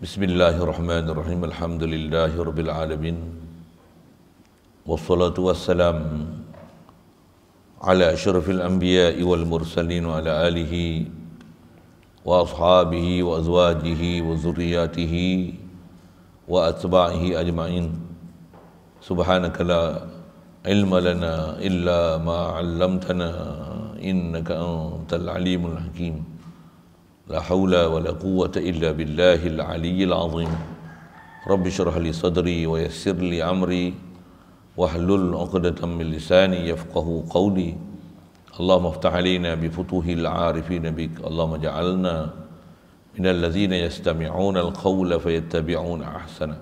بسم الله الرحمن الرحيم الحمد لله رب العالمين والصلاة والسلام على أشرف الأنبياء والمرسلين وعلى آله وأصحابه وأزواجه وذرياته وأتباعه أجمعين سبحانك لا علم لنا إلا ما علمتنا إنك أنت العليم الحكيم لا حول ولا قوة إلا بالله العلي العظيم رب اشرح لي صدري ويسر لي أمري واحلل عقدة من لساني يفقه قولي اللهم افتح علينا بفتوح العارفين بك اللهم اجعلنا من الذين يستمعون القول فيتبعون أحسنه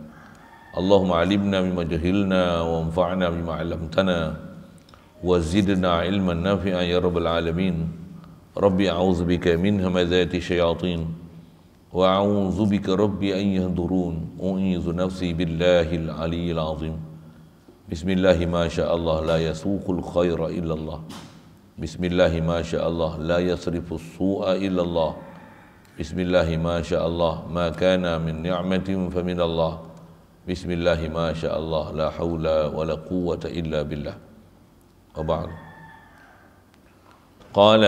اللهم علمنا مما جهلنا وانفعنا بما علمتنا وزدنا علما نافعا يا رب العالمين ربي أعوذ بك من همزات الشياطين وأعوذ بك ربي أن يهدرون أعيذ نفسي بالله العلي العظيم بسم الله ما شاء الله لا يسوق الخير إلا الله بسم الله ما شاء الله لا يصرف السوء إلا الله بسم الله ما شاء الله ما كان من نعمة فمن الله بسم الله ما شاء الله لا حول ولا قوة إلا بالله وبعد قال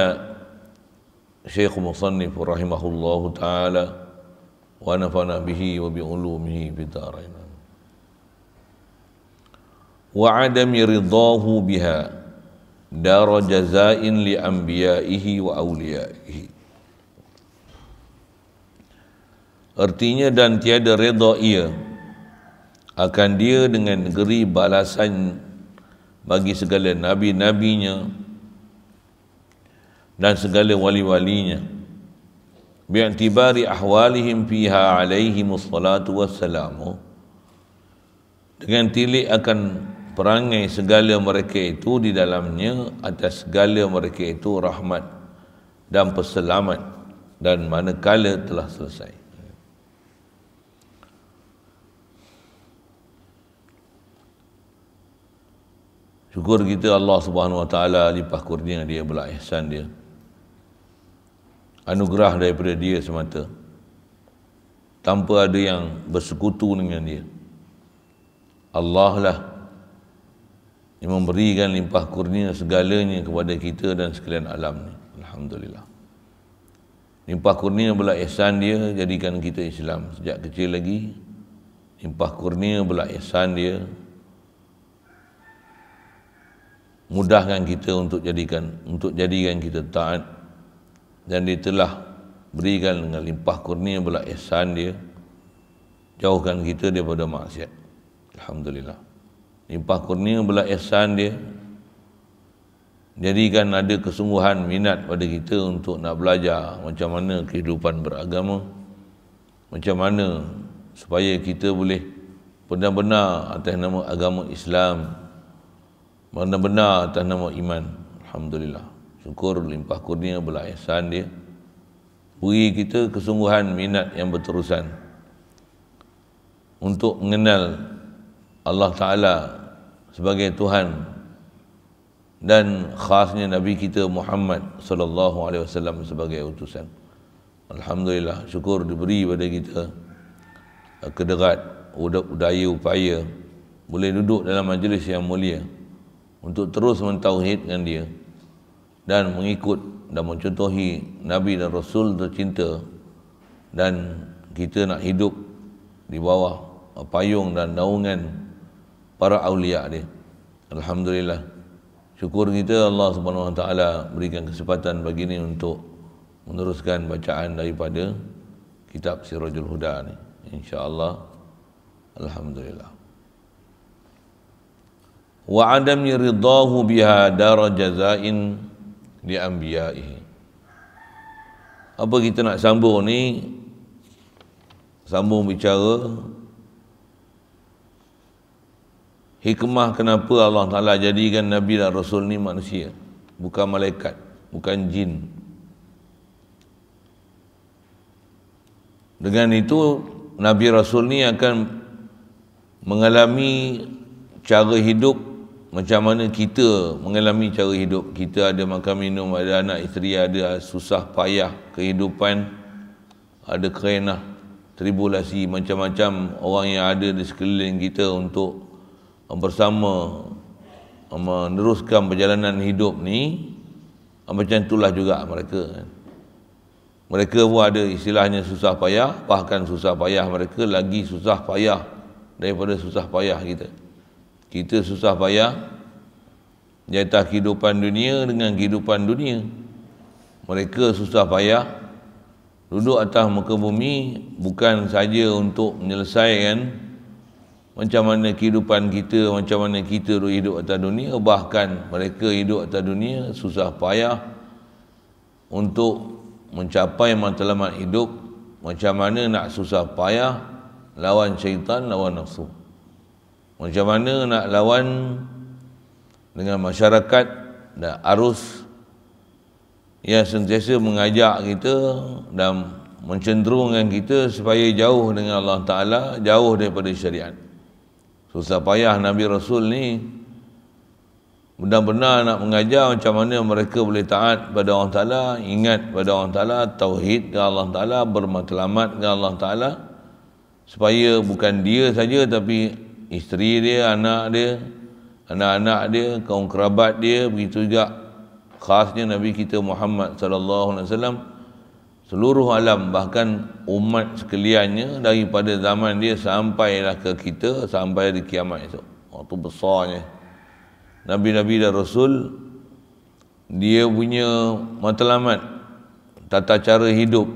شيخ مصنف رحمه الله تعالى ونفعنا به وبعلومه في دارنا وعدم رضاه بها دار جزاء لأنبيائه وأوليائه Artinya dan tiada reda ia akan dia dengan negeri balasan bagi segala nabi-nabinya dan segala wali-walinya bi'antibari ahwalihim fiha alaihi musallatu wassalamu dengan tilik akan perangai segala mereka itu di dalamnya atas segala mereka itu rahmat dan peselamat dan manakala telah selesai Syukur kita Allah Subhanahu Wa Taala lipah kurnia dia belah ihsan dia anugerah daripada dia semata tanpa ada yang bersekutu dengan dia Allah lah yang memberikan limpah kurnia segalanya kepada kita dan sekalian alam ni Alhamdulillah limpah kurnia pula ihsan dia jadikan kita Islam sejak kecil lagi limpah kurnia pula ihsan dia mudahkan kita untuk jadikan untuk jadikan kita taat dan dia telah berikan dengan limpah kurnia bela ihsan dia jauhkan kita daripada maksiat Alhamdulillah limpah kurnia bela ihsan dia jadikan ada kesungguhan minat pada kita untuk nak belajar macam mana kehidupan beragama macam mana supaya kita boleh benar-benar atas nama agama Islam benar-benar atas nama iman Alhamdulillah syukur limpah kurnia belah ihsan dia beri kita kesungguhan minat yang berterusan untuk mengenal Allah Ta'ala sebagai Tuhan dan khasnya Nabi kita Muhammad sallallahu alaihi wasallam sebagai utusan. Alhamdulillah syukur diberi pada kita kederat daya upaya boleh duduk dalam majlis yang mulia untuk terus mentauhidkan dia dan mengikut dan mencontohi Nabi dan Rasul tercinta dan kita nak hidup di bawah payung dan naungan para awliya dia. Alhamdulillah. Syukur kita Allah Subhanahu Wa Taala berikan kesempatan bagi ini untuk meneruskan bacaan daripada kitab Sirajul Huda ni. Insya-Allah. Alhamdulillah. Wa adam yiridahu biha daraja li anbiya'ihi apa kita nak sambung ni sambung bicara hikmah kenapa Allah Ta'ala jadikan Nabi dan Rasul ni manusia bukan malaikat bukan jin dengan itu Nabi Rasul ni akan mengalami cara hidup macam mana kita mengalami cara hidup kita ada makan minum ada anak isteri ada susah payah kehidupan ada kerana tribulasi macam-macam orang yang ada di sekeliling kita untuk bersama meneruskan perjalanan hidup ni macam itulah juga mereka kan? mereka pun ada istilahnya susah payah bahkan susah payah mereka lagi susah payah daripada susah payah kita kita susah payah jatah kehidupan dunia dengan kehidupan dunia mereka susah payah duduk atas muka bumi bukan saja untuk menyelesaikan macam mana kehidupan kita macam mana kita hidup atas dunia bahkan mereka hidup atas dunia susah payah untuk mencapai matlamat hidup macam mana nak susah payah lawan syaitan lawan nafsu macam mana nak lawan dengan masyarakat dan arus yang sentiasa mengajak kita dan mencenderungkan kita supaya jauh dengan Allah Ta'ala, jauh daripada syariat. Susah payah Nabi Rasul ni benar-benar nak mengajar macam mana mereka boleh taat pada Allah Ta'ala, ingat pada Allah Ta'ala, tauhid ke Allah Ta'ala, bermatlamat ke Allah Ta'ala supaya bukan dia saja tapi isteri dia, anak dia, anak-anak dia, kaum kerabat dia, begitu juga khasnya Nabi kita Muhammad sallallahu alaihi wasallam seluruh alam bahkan umat sekaliannya daripada zaman dia sampailah ke kita sampai di kiamat esok. Waktu besarnya Nabi-nabi dan rasul dia punya matlamat tata cara hidup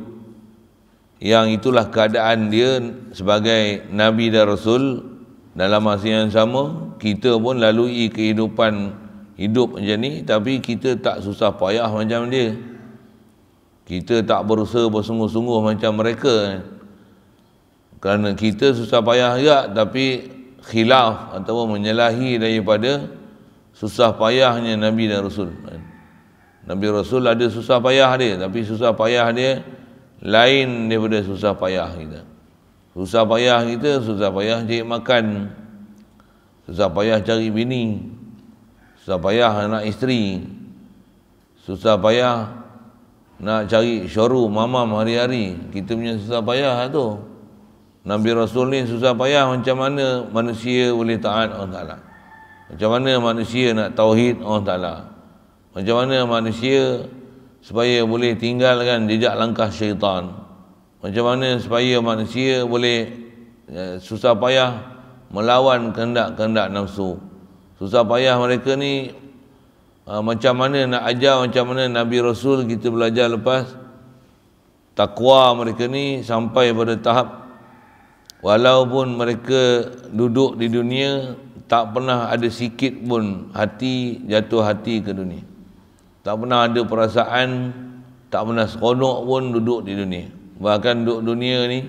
yang itulah keadaan dia sebagai nabi dan rasul dalam masa yang sama kita pun lalui kehidupan hidup macam ni tapi kita tak susah payah macam dia kita tak berusaha bersungguh-sungguh macam mereka kerana kita susah payah juga tapi khilaf atau menyalahi daripada susah payahnya Nabi dan Rasul Nabi Rasul ada susah payah dia tapi susah payah dia lain daripada susah payah kita Susah payah kita, susah payah cari makan. Susah payah cari bini. Susah payah anak isteri. Susah payah nak cari syuru mamam hari-hari. Kita punya susah payah lah tu. Nabi Rasul ni susah payah macam mana manusia boleh taat Allah Ta'ala. Macam mana manusia nak tauhid Allah Ta'ala. Macam mana manusia supaya boleh tinggalkan jejak langkah syaitan macam mana supaya manusia boleh ya, susah payah melawan kehendak-kehendak nafsu susah payah mereka ni ha, macam mana nak ajar macam mana Nabi Rasul kita belajar lepas takwa mereka ni sampai pada tahap walaupun mereka duduk di dunia tak pernah ada sikit pun hati jatuh hati ke dunia tak pernah ada perasaan tak pernah seronok pun duduk di dunia bahkan duk dunia ni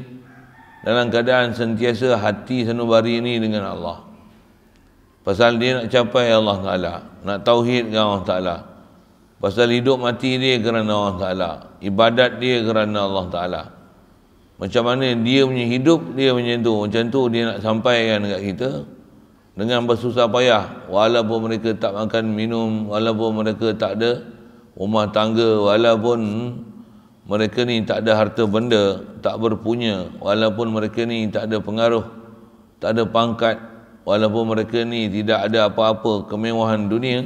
dalam keadaan sentiasa hati sanubari ni dengan Allah pasal dia nak capai Allah Ta'ala nak tauhid dengan Allah Ta'ala pasal hidup mati dia kerana Allah Ta'ala ibadat dia kerana Allah Ta'ala macam mana dia punya hidup dia macam tu macam tu dia nak sampaikan dekat kita dengan bersusah payah walaupun mereka tak makan minum walaupun mereka tak ada rumah tangga walaupun hmm, mereka ni tak ada harta benda tak berpunya walaupun mereka ni tak ada pengaruh tak ada pangkat walaupun mereka ni tidak ada apa-apa kemewahan dunia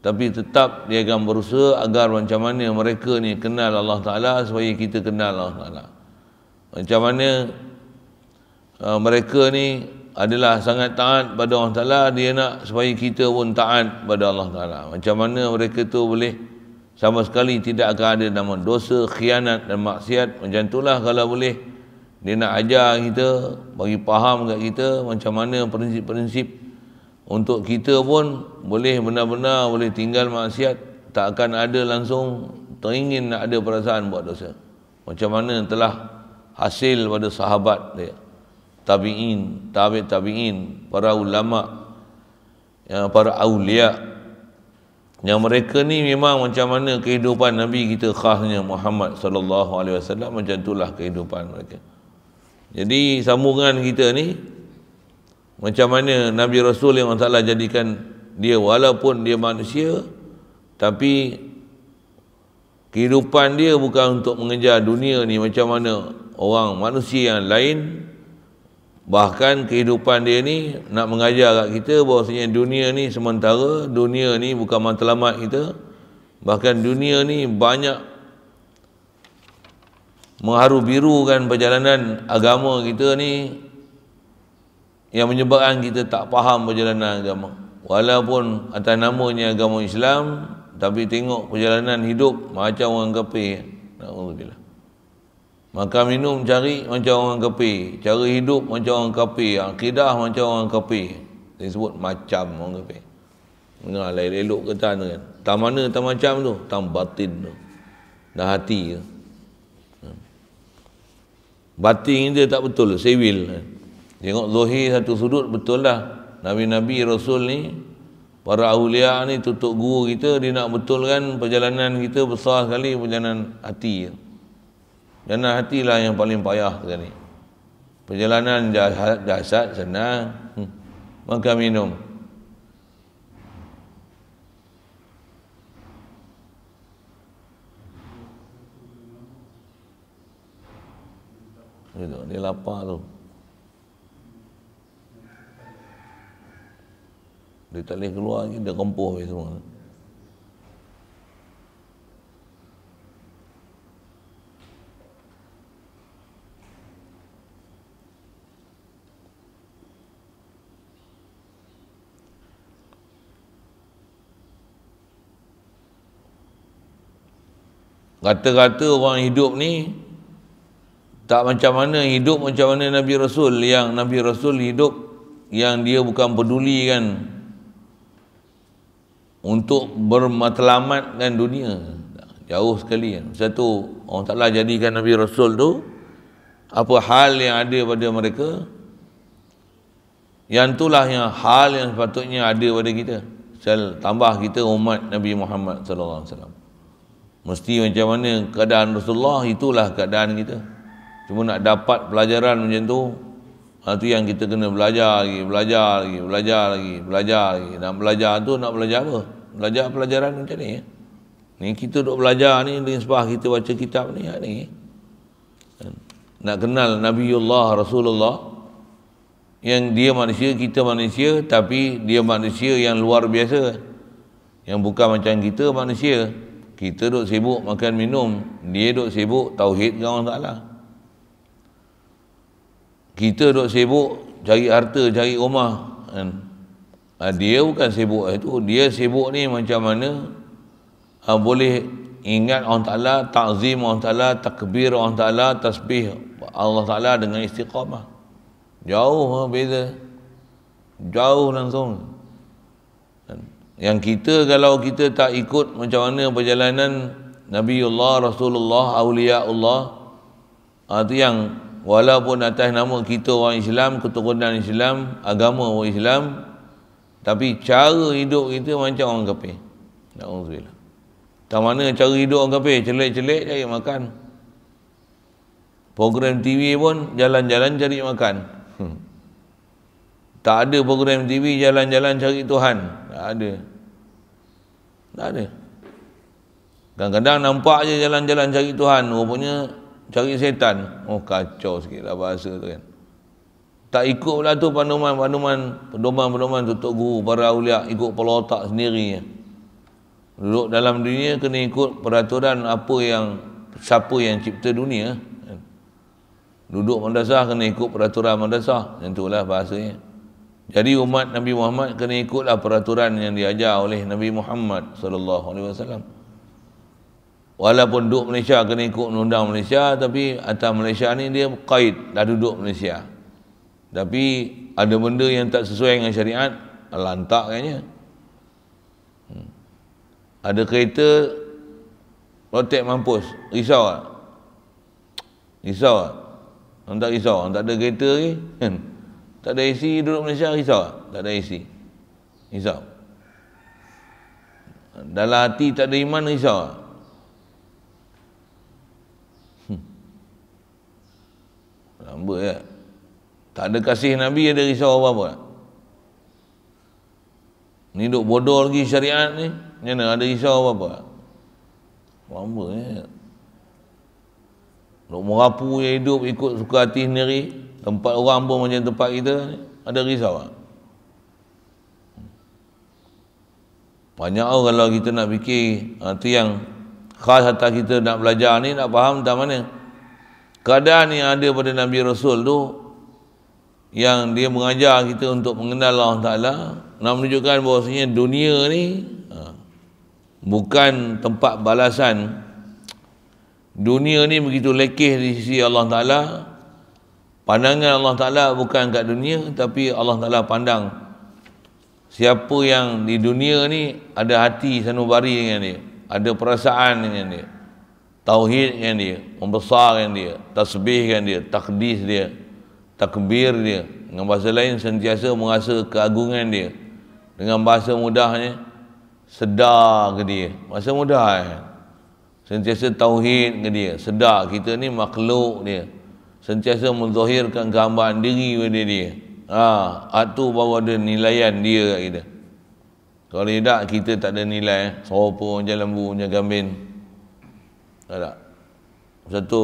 tapi tetap dia akan berusaha agar macam mana mereka ni kenal Allah Ta'ala supaya kita kenal Allah Ta'ala macam mana uh, mereka ni adalah sangat taat pada Allah Ta'ala dia nak supaya kita pun taat pada Allah Ta'ala macam mana mereka tu boleh sama sekali tidak akan ada nama dosa, khianat dan maksiat macam itulah kalau boleh dia nak ajar kita bagi faham kat kita macam mana prinsip-prinsip untuk kita pun boleh benar-benar boleh tinggal maksiat tak akan ada langsung teringin nak ada perasaan buat dosa macam mana telah hasil pada sahabat dia tabi'in tabi' tabi'in para ulama ya, para awliya' yang mereka ni memang macam mana kehidupan Nabi kita khasnya Muhammad sallallahu alaihi wasallam macam itulah kehidupan mereka. Jadi sambungan kita ni macam mana Nabi Rasul yang Allah Taala jadikan dia walaupun dia manusia tapi kehidupan dia bukan untuk mengejar dunia ni macam mana orang manusia yang lain Bahkan kehidupan dia ni nak mengajar kat kita bahawasanya dunia ni sementara, dunia ni bukan matlamat kita. Bahkan dunia ni banyak mengharu biru kan perjalanan agama kita ni yang menyebabkan kita tak faham perjalanan agama. Walaupun atas namanya agama Islam, tapi tengok perjalanan hidup macam orang kapir. Alhamdulillah. Maka minum cari macam orang kapi. Cara hidup macam orang kapi. Akidah macam orang kapi. Dia sebut macam orang kapi. Dengar nah, lain elok ke tak kan. Tak mana tak macam tu. Tak batin tu. Dah hati ke. Hmm. Batin dia tak betul. Sewil. Tengok zuhir satu sudut betul lah. Nabi-Nabi Rasul ni. Para awliya ni tutup guru kita. Dia nak betulkan perjalanan kita besar sekali. Perjalanan hati ke. Dan hatilah yang paling payah kata ni. Perjalanan jahat, jasad senang. Hmm. Makan minum. Itu, dia lapar tu. Dia tak boleh keluar lagi, dia kempuh semua. Kata-kata orang hidup ni tak macam mana hidup macam mana Nabi Rasul yang Nabi Rasul hidup yang dia bukan peduli kan untuk bermatlamat dengan dunia jauh sekali kan satu orang taklah jadikan Nabi Rasul tu apa hal yang ada pada mereka yang itulah yang hal yang sepatutnya ada pada kita sel tambah kita umat Nabi Muhammad sallallahu alaihi wasallam Mesti macam mana keadaan Rasulullah itulah keadaan kita. Cuma nak dapat pelajaran macam tu. Itu ah, yang kita kena belajar lagi, belajar lagi, belajar lagi, belajar lagi. Nak belajar tu nak belajar apa? Belajar pelajaran macam ni. Ya. Ni kita duk belajar ni dengan sebab kita baca kitab ni. Ya, ni. Nak kenal Nabiullah Rasulullah yang dia manusia, kita manusia tapi dia manusia yang luar biasa. Yang bukan macam kita manusia. Manusia kita duk sibuk makan minum dia duk sibuk tauhid dengan Allah Ta'ala kita duk sibuk cari harta cari rumah kan? Ha, dia bukan sibuk lah itu dia sibuk ni macam mana ha, boleh ingat Allah Ta'ala ta'zim Allah Ta'ala takbir Allah Ta'ala tasbih Allah Ta'ala dengan istiqamah jauh ha, beza jauh langsung yang kita kalau kita tak ikut macam mana perjalanan Nabi Allah, Rasulullah, Awliya Allah itu ah, yang walaupun atas nama kita orang Islam, keturunan Islam, agama orang Islam tapi cara hidup kita macam orang kafir. Na'udzubillah. Tak mana cara hidup orang kafir, celik-celik cari makan. Program TV pun jalan-jalan cari makan. Hmm. Tak ada program TV jalan-jalan cari Tuhan. Tak ada. Tak ada. Kadang-kadang nampak je jalan-jalan cari Tuhan. Rupanya cari setan. Oh kacau sikit lah bahasa tu kan. Tak ikut pula tu panduman-panduman. Pedoman-pedoman tutup guru para ulia. Ikut kepala otak sendiri. Duduk dalam dunia kena ikut peraturan apa yang siapa yang cipta dunia. Duduk mandasah kena ikut peraturan mandasah. Yang itulah bahasanya. bahasanya. Jadi umat Nabi Muhammad kena ikutlah peraturan yang diajar oleh Nabi Muhammad sallallahu alaihi wasallam. Walaupun duduk Malaysia kena ikut undang Malaysia tapi atas Malaysia ni dia kait dah duduk Malaysia. Tapi ada benda yang tak sesuai dengan syariat, lantak kayaknya. Hmm. Ada kereta rotek mampus, risau tak? Risau tak? Orang tak risau, orang tak ada kereta ni. Eh? Kan? Tak ada isi duduk Malaysia risau tak? Tak ada isi, Risau. Dalam hati tak ada iman risau tak? Hmm. Lamba ya. Tak ada kasih Nabi ada risau apa-apa tak? Ni duduk bodoh lagi syariat ni. Mana ada risau apa-apa tak? Lamba ya. Duduk merapu yang hidup ikut suka hati sendiri. Tempat orang pun macam tempat kita ada risau tak? Banyak orang kalau kita nak fikir, itu ha, yang khas atas kita nak belajar ni, nak faham tak mana. Keadaan yang ada pada Nabi Rasul tu, yang dia mengajar kita untuk mengenal Allah Ta'ala, nak menunjukkan bahawasanya dunia ni, ha, bukan tempat balasan dunia ni begitu lekeh di sisi Allah Ta'ala pandangan Allah Ta'ala bukan kat dunia tapi Allah Ta'ala pandang siapa yang di dunia ni ada hati sanubari dengan dia ada perasaan dengan dia tauhid dengan dia membesarkan dia tasbih tasbihkan dia takdis dia takbir dia dengan bahasa lain sentiasa merasa keagungan dia dengan bahasa mudahnya sedar ke dia bahasa mudah kan sentiasa tauhid ke dia sedar kita ni makhluk dia sentiasa menzahirkan gambaran diri pada dia. Ha, itu bawa ada nilaian dia kat kita. Kalau tidak, kita tak ada nilai. Eh. Serupa orang jalan buru punya gambin. Tak tak? Satu,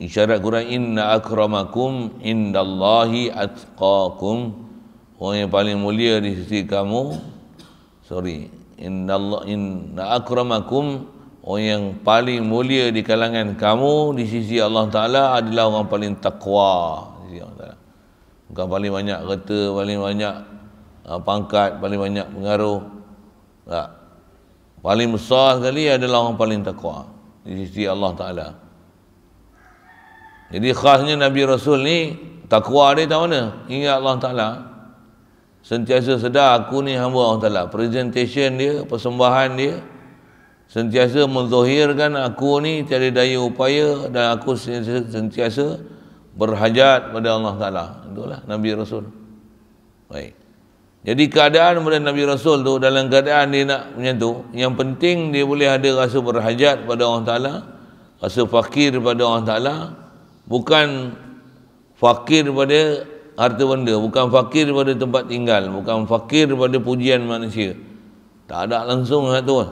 isyarat Quran, Inna akramakum indallahi atqakum. Orang yang paling mulia di sisi kamu. Sorry. Inna, Allah, inna akramakum orang yang paling mulia di kalangan kamu di sisi Allah Ta'ala adalah orang paling taqwa bukan paling banyak kereta paling banyak uh, pangkat paling banyak pengaruh tak paling besar sekali adalah orang paling taqwa di sisi Allah Ta'ala jadi khasnya Nabi Rasul ni taqwa dia tak mana ingat Allah Ta'ala sentiasa sedar aku ni hamba Allah Ta'ala presentation dia persembahan dia sentiasa menzahirkan aku ni cari daya upaya dan aku sentiasa, sentiasa berhajat pada Allah Taala. Itulah Nabi Rasul. Baik. Jadi keadaan pada Nabi Rasul tu dalam keadaan dia nak macam tu, yang penting dia boleh ada rasa berhajat pada Allah Taala, rasa fakir pada Allah Taala, bukan fakir pada harta benda, bukan fakir pada tempat tinggal, bukan fakir pada pujian manusia. Tak ada langsung satu. Lah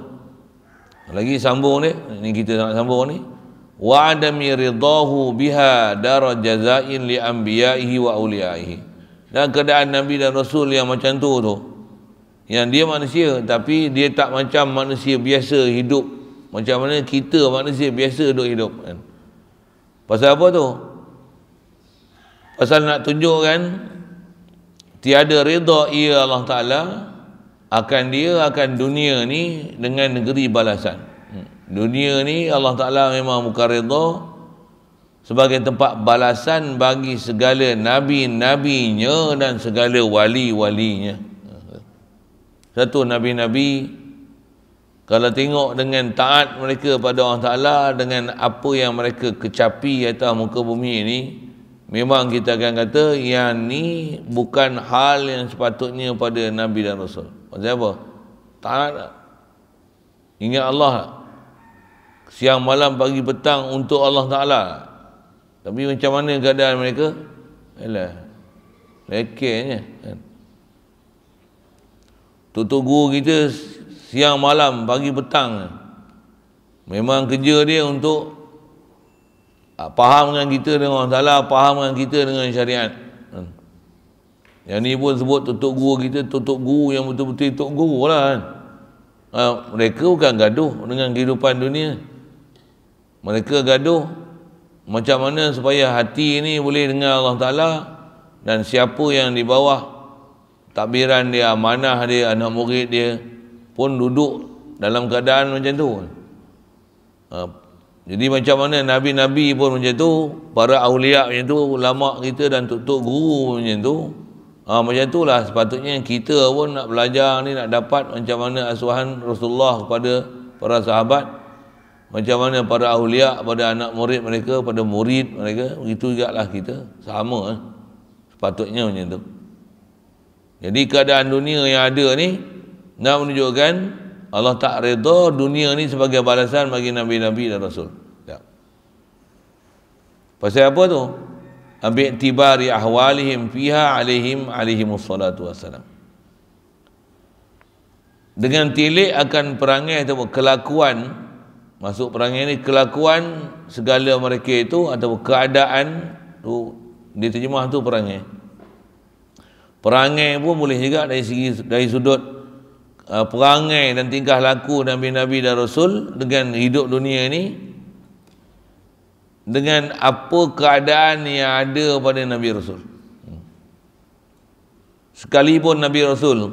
lagi sambung ni ni kita nak sambung ni wa adami ridahu biha daraja jazain li anbiya'ihi wa auliya'ihi dan keadaan nabi dan rasul yang macam tu tu yang dia manusia tapi dia tak macam manusia biasa hidup macam mana kita manusia biasa duduk hidup kan pasal apa tu pasal nak tunjukkan tiada redha ia Allah Ta'ala akan dia akan dunia ni dengan negeri balasan hmm. dunia ni Allah Ta'ala memang buka redha sebagai tempat balasan bagi segala nabi-nabinya dan segala wali-walinya satu nabi-nabi kalau tengok dengan taat mereka pada Allah Ta'ala dengan apa yang mereka kecapi atas muka bumi ini memang kita akan kata yang ni bukan hal yang sepatutnya pada nabi dan rasul Maksudnya apa? Taat lah. Ingat Allah lah. Siang malam pagi petang untuk Allah Ta'ala. Tapi macam mana keadaan mereka? Yalah. Lekirnya. Kan? Tutup guru kita siang malam pagi petang. Memang kerja dia untuk ah, dengan kita dengan Allah Ta'ala, dengan kita dengan syariat. Yang ni pun sebut tutup guru kita, tutup guru yang betul-betul tutup guru lah kan. Ha, mereka bukan gaduh dengan kehidupan dunia. Mereka gaduh macam mana supaya hati ini boleh dengar Allah Ta'ala dan siapa yang di bawah takbiran dia, amanah dia, anak murid dia pun duduk dalam keadaan macam tu. Ha, jadi macam mana Nabi-Nabi pun macam tu, para awliya macam tu, ulama' kita dan tutup guru macam tu, Ha, macam itulah sepatutnya kita pun nak belajar ni nak dapat macam mana asuhan Rasulullah kepada para sahabat. Macam mana para ahliya, pada anak murid mereka, pada murid mereka. Begitu juga lah kita. Sama. Eh. Sepatutnya macam tu. Jadi keadaan dunia yang ada ni nak menunjukkan Allah tak reda dunia ni sebagai balasan bagi Nabi-Nabi dan Rasul. Ya. Pasal apa tu? bi'tibari ahwalihim fiha alaihim alaihimu salatu wassalam dengan tilik akan perangai atau kelakuan masuk perangai ini kelakuan segala mereka itu atau keadaan tu diterjemah tu perangai perangai pun boleh juga dari segi dari sudut uh, perangai dan tingkah laku Nabi-nabi dan rasul dengan hidup dunia ini dengan apa keadaan yang ada pada Nabi Rasul. Sekalipun Nabi Rasul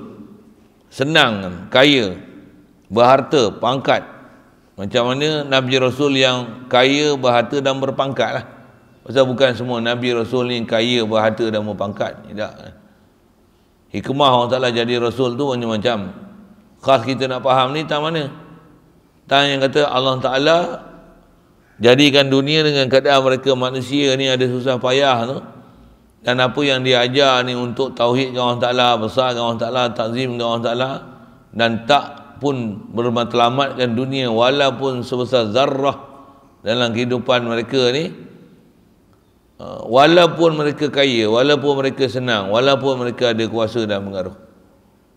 senang, kaya, berharta, pangkat. Macam mana Nabi Rasul yang kaya, berharta dan berpangkat lah. Sebab bukan semua Nabi Rasul yang kaya, berharta dan berpangkat. Tidak. Hikmah Allah Ta'ala jadi Rasul tu macam-macam. Khas kita nak faham ni tak mana. Tak yang kata Allah Ta'ala jadikan dunia dengan keadaan mereka manusia ni ada susah payah tu dan apa yang dia ajar ni untuk tauhid dengan Allah Ta'ala besar dengan Allah Ta'ala takzim dengan Allah Ta'ala dan tak pun bermatlamatkan dunia walaupun sebesar zarrah dalam kehidupan mereka ni uh, walaupun mereka kaya walaupun mereka senang walaupun mereka ada kuasa dan pengaruh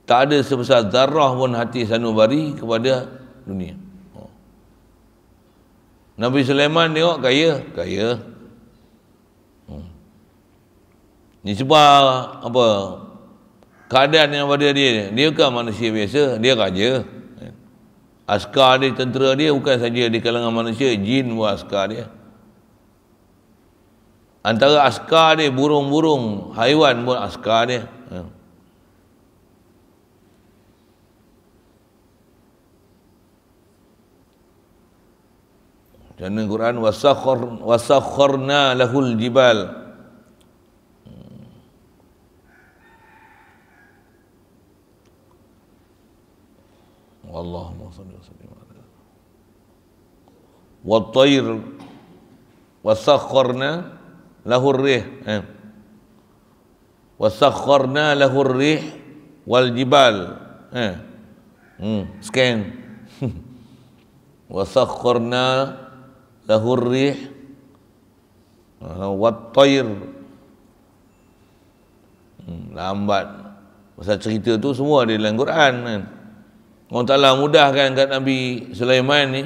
tak ada sebesar zarrah pun hati sanubari kepada dunia Nabi Sulaiman tengok kaya, kaya. Hmm. Ni sebab apa? Keadaan yang pada dia, dia kan manusia biasa, dia raja. Askar dia, tentera dia bukan saja di kalangan manusia, jin buat askar dia. Antara askar dia, burung-burung, haiwan buat askar dia. Hmm. Dan dalam Quran wasakhar wasakharna lahul jibal. Allahumma salli wa sallim ala. Wa tayr wasakharna lahur rih. Eh. Wasakharna lahur rih wal jibal. Eh. Hmm, scan. wasakharna lahur rih wat tayr hmm, lambat masa cerita tu semua ada dalam Quran kan Allah Ta'ala mudahkan kat Nabi Sulaiman ni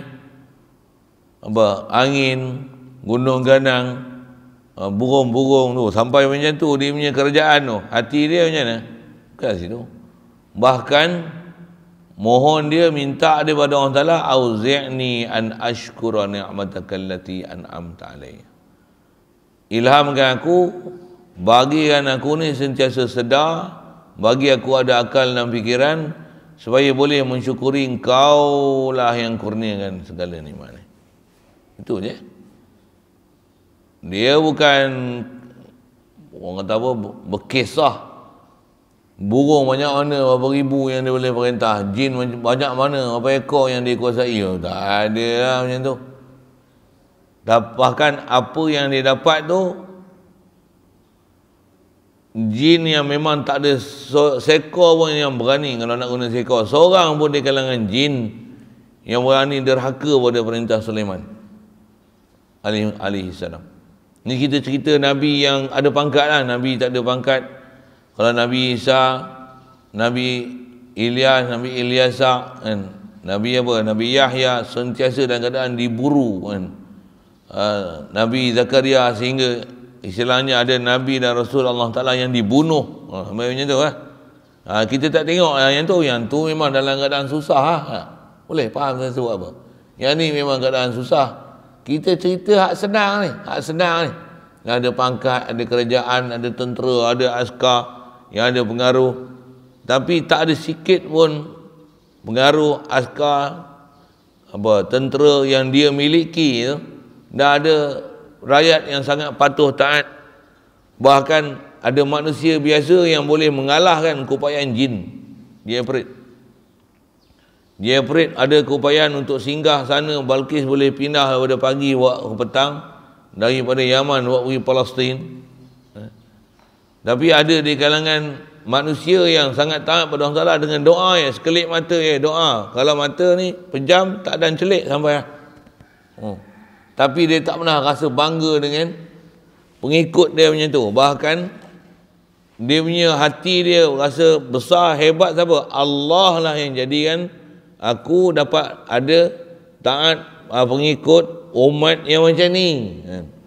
apa angin gunung ganang eh, burung-burung tu sampai macam tu dia punya kerajaan tu hati dia macam mana bukan situ bahkan mohon dia minta dia pada Allah Taala auzi'ni an ashkura ni'mataka an an'amta alayya ilhamkan aku bagi kan aku ni sentiasa sedar bagi aku ada akal dan fikiran supaya boleh mensyukuri engkau lah yang kurniakan segala ni mana. itu je dia bukan orang kata apa berkisah Burung banyak mana berapa ribu yang dia boleh perintah. Jin banyak mana berapa ekor yang dia kuasai. Oh, tak ada lah macam tu. Bahkan apa yang dia dapat tu. Jin yang memang tak ada sekor pun yang berani kalau nak guna sekor. Seorang pun di kalangan jin yang berani derhaka pada perintah Sulaiman. Alih, alihissalam. Ni kita cerita Nabi yang ada pangkat lah. ada pangkat. Nabi tak ada pangkat. Kalau Nabi Isa, Nabi Ilyas, Nabi Ilyasa, kan? Nabi apa? Nabi Yahya sentiasa dalam keadaan diburu kan. Uh, Nabi Zakaria sehingga istilahnya ada Nabi dan Rasul Allah Ta'ala yang dibunuh. Uh, macam tu eh? uh, kita tak tengok uh, yang tu. Yang tu memang dalam keadaan susah. Uh. Boleh faham saya sebab apa? Yang ni memang keadaan susah. Kita cerita hak senang ni. Hak senang ni. Ada pangkat, ada kerajaan, ada tentera, ada askar yang ada pengaruh tapi tak ada sikit pun pengaruh askar apa tentera yang dia miliki ya. dah ada rakyat yang sangat patuh taat bahkan ada manusia biasa yang boleh mengalahkan keupayaan jin dia perit dia perit ada keupayaan untuk singgah sana Balkis boleh pindah pada pagi waktu petang daripada Yaman waktu Palestin tapi ada di kalangan manusia yang sangat taat pada Allah Ta'ala dengan doa ya, sekelip mata ya, doa. Kalau mata ni pejam, tak dan celik sampai. Oh. Tapi dia tak pernah rasa bangga dengan pengikut dia punya tu. Bahkan dia punya hati dia rasa besar, hebat siapa? Allah lah yang jadikan aku dapat ada taat ah, pengikut umat yang macam ni. Ha.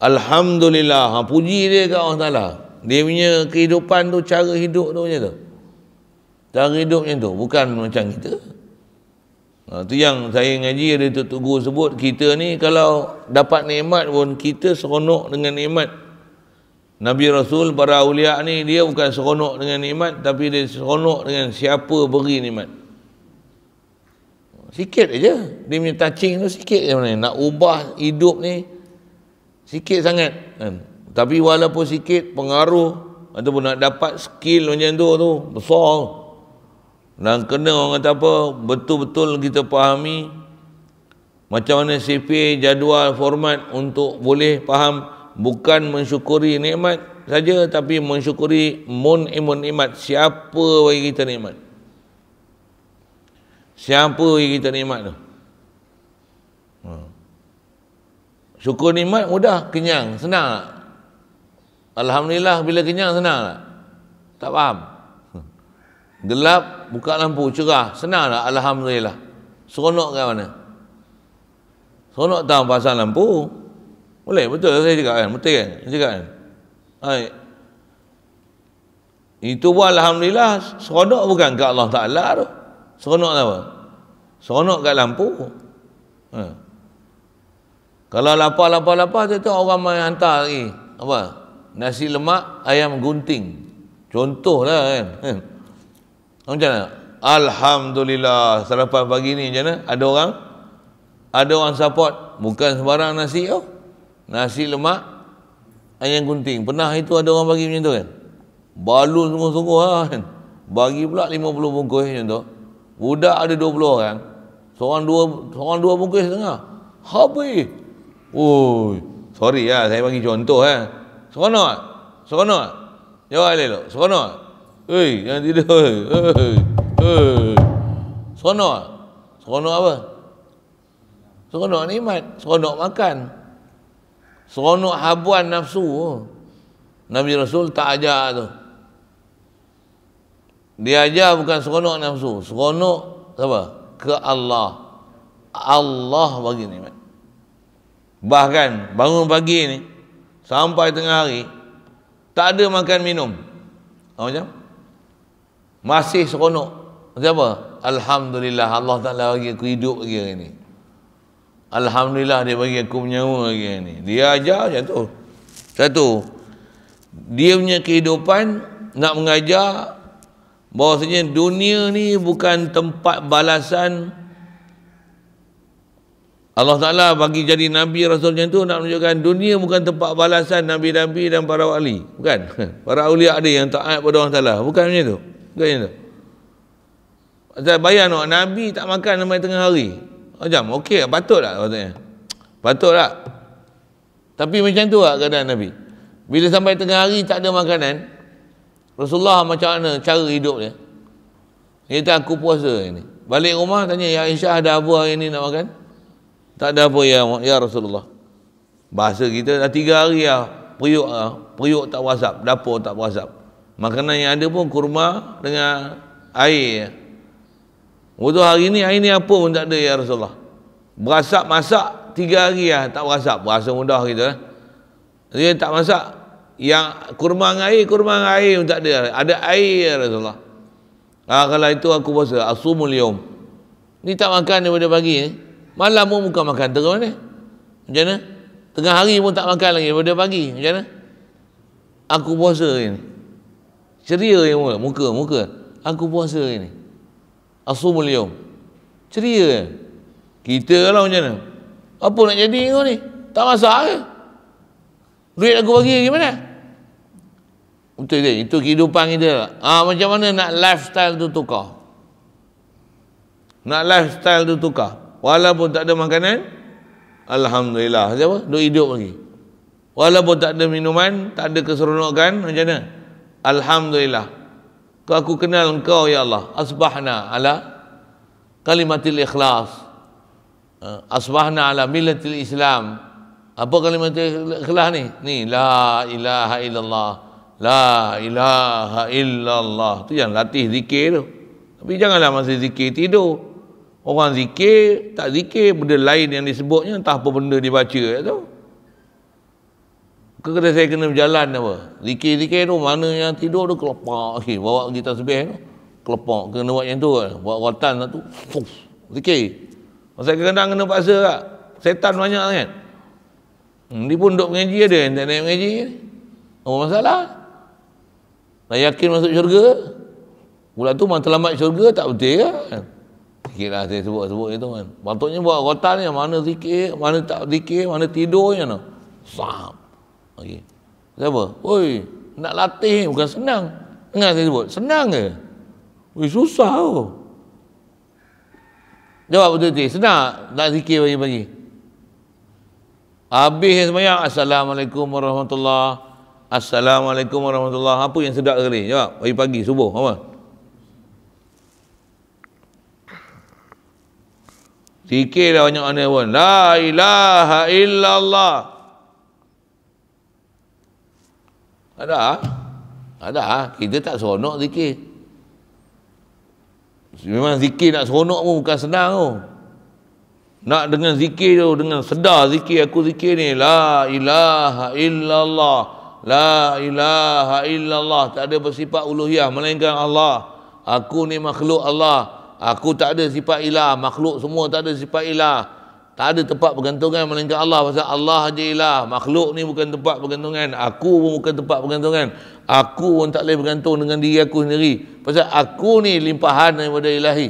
Alhamdulillah. Ha, puji dia kat Allah Ta'ala. Dia punya kehidupan tu, cara hidup tu macam tu. Cara hidup macam tu. Bukan macam kita. Ha, tu yang saya ngaji ada tu tugu sebut, kita ni kalau dapat nikmat pun, kita seronok dengan nikmat. Nabi Rasul, para awliya ni, dia bukan seronok dengan nikmat, tapi dia seronok dengan siapa beri nikmat. Sikit aja. Dia punya touching tu sikit je. Nak ubah hidup ni, Sikit sangat kan. Tapi walaupun sikit pengaruh ataupun nak dapat skill macam tu tu besar. Dan kena orang kata apa betul-betul kita fahami macam mana CP jadual format untuk boleh faham bukan mensyukuri nikmat saja tapi mensyukuri mun imun nikmat siapa bagi kita nikmat siapa bagi kita nikmat tu Syukur nikmat mudah, kenyang, senang tak? Alhamdulillah bila kenyang senang tak? Tak faham. Gelap, buka lampu, cerah, senang tak? Alhamdulillah. Seronok ke mana? Seronok tahu pasang lampu. Boleh, betul saya cakap kan? Betul kan? Saya cakap kan? Hai. Itu pun Alhamdulillah seronok bukan ke Allah Ta'ala tu. Seronok apa? Seronok ke lampu. Ha. Kalau lapar lapar lapar tu tu orang main hantar lagi. Apa? Nasi lemak ayam gunting. Contohlah kan. Hmm. Macam mana? Alhamdulillah selepas pagi ni macam mana? Ada orang ada orang support bukan sebarang nasi tau. Oh. Nasi lemak ayam gunting. Pernah itu ada orang bagi macam tu kan? Balun sungguh-sungguh lah kan. Bagi pula 50 bungkus macam tu. Budak ada 20 orang. Seorang dua, seorang dua bungkus setengah. Habis. Oh, sorry lah saya bagi contoh eh. Seronok tak? Ah, seronok tak? Ah. Jawab alih lah. Seronok tak? Ah. Hei, jangan tidur. Hei, hei, hei. Seronok tak? Seronok apa? Seronok nikmat. Seronok makan. Seronok habuan nafsu. Nabi Rasul tak ajar tu. Dia ajar bukan seronok nafsu. Seronok apa? Ke Allah. Allah bagi nikmat bahkan bangun pagi ni sampai tengah hari tak ada makan minum oh, macam masih seronok macam apa Alhamdulillah Allah Ta'ala bagi aku hidup lagi hari ni Alhamdulillah dia bagi aku menyawa lagi hari ni dia ajar macam tu satu dia punya kehidupan nak mengajar bahawasanya dunia ni bukan tempat balasan Allah Ta'ala bagi jadi Nabi Rasul macam tu nak menunjukkan dunia bukan tempat balasan Nabi-Nabi dan para wali. Bukan. Para awliya ada yang taat pada Allah Ta'ala. Bukan macam tu. Bukan macam tu. Saya bayang tak, Nabi tak makan sampai tengah hari. Macam, oh, okey lah, patut lah katanya. Patut tak? Tapi macam tu lah keadaan Nabi. Bila sampai tengah hari tak ada makanan, Rasulullah macam mana cara hidup dia? Dia kata, aku puasa ni. Balik rumah, tanya, Ya Aisyah ada apa hari ni nak makan? Tak ada apa ya, ya Rasulullah. Bahasa kita dah tiga hari ya. Puyuk, puyuk tak wasap, dapur tak wasap. Makanan yang ada pun kurma dengan air. Waktu hari ini hari ni apa pun tak ada ya Rasulullah. Berasap, masak, tiga hari ya tak wasap. Bahasa mudah kita. Dia tak masak. Yang kurma dengan air, kurma dengan air pun tak ada. Ada air ya Rasulullah. Ha, kalau itu aku puasa, asumul yom. Ni tak makan daripada pagi eh? Malam pun bukan makan terus ni. Macam mana? Tengah hari pun tak makan lagi daripada pagi. Macam mana? Aku puasa hari ni. Ceria ni mula. Muka, muka. Aku puasa hari ni. Asumul yaum. Ceria Kita kalau macam mana? Apa nak jadi kau ni? Tak masak ke? Duit aku bagi gimana? Betul itu, itu kehidupan kita lah. Ha, macam mana nak lifestyle tu tukar? Nak lifestyle tu tukar? Walaupun tak ada makanan, Alhamdulillah. Siapa? Duk hidup lagi. Walaupun tak ada minuman, tak ada keseronokan, macam mana? Alhamdulillah. Kau aku kenal engkau, Ya Allah. Asbahna ala kalimatil ikhlas. Eh, asbahna ala milatil islam. Apa kalimat ikhlas ni? Ni, la ilaha illallah. La ilaha illallah. Tu yang latih zikir tu. Tapi janganlah masih zikir tidur orang zikir tak zikir benda lain yang disebutnya entah apa benda dia baca tak ya tahu ke kata saya kena berjalan apa zikir-zikir tu mana yang tidur tu kelepak okay, bawa pergi tasbih tu kelepak kena buat yang tu lah. buat rotan lah tu fuh, zikir masa kadang kena paksa tak setan banyak kan hmm, dia pun duduk mengaji ada yang tak naik mengaji apa masalah tak yakin masuk syurga pula tu matlamat syurga tak betul kan ya? Sikitlah saya sebut-sebut itu kan. Patutnya buat rotan ni, mana zikir, mana tak zikir, mana tidur yang tu. Sahab. Okey. Siapa? Oi, nak latih ni bukan senang. Dengar saya sebut, senang ke? Oi, susah tu. Jawab betul-betul, senang tak zikir pagi-pagi. Habis yang semayang, Assalamualaikum warahmatullahi Assalamualaikum warahmatullahi Apa yang sedap kali? Jawab, pagi-pagi, subuh, apa? Zikirlah banyak mana pun. La ilaha illallah. Ada. Ah? Ada. Ah? Kita tak seronok zikir. Memang zikir nak seronok pun bukan senang tu. Nak dengan zikir tu, dengan sedar zikir aku zikir ni. La ilaha illallah. La ilaha illallah. Tak ada bersifat uluhiyah. Melainkan Allah. Aku ni makhluk Allah. Allah aku tak ada sifat ilah makhluk semua tak ada sifat ilah tak ada tempat pergantungan melainkan Allah pasal Allah je ilah makhluk ni bukan tempat pergantungan aku pun bukan tempat pergantungan aku pun tak boleh bergantung dengan diri aku sendiri pasal aku ni limpahan daripada ilahi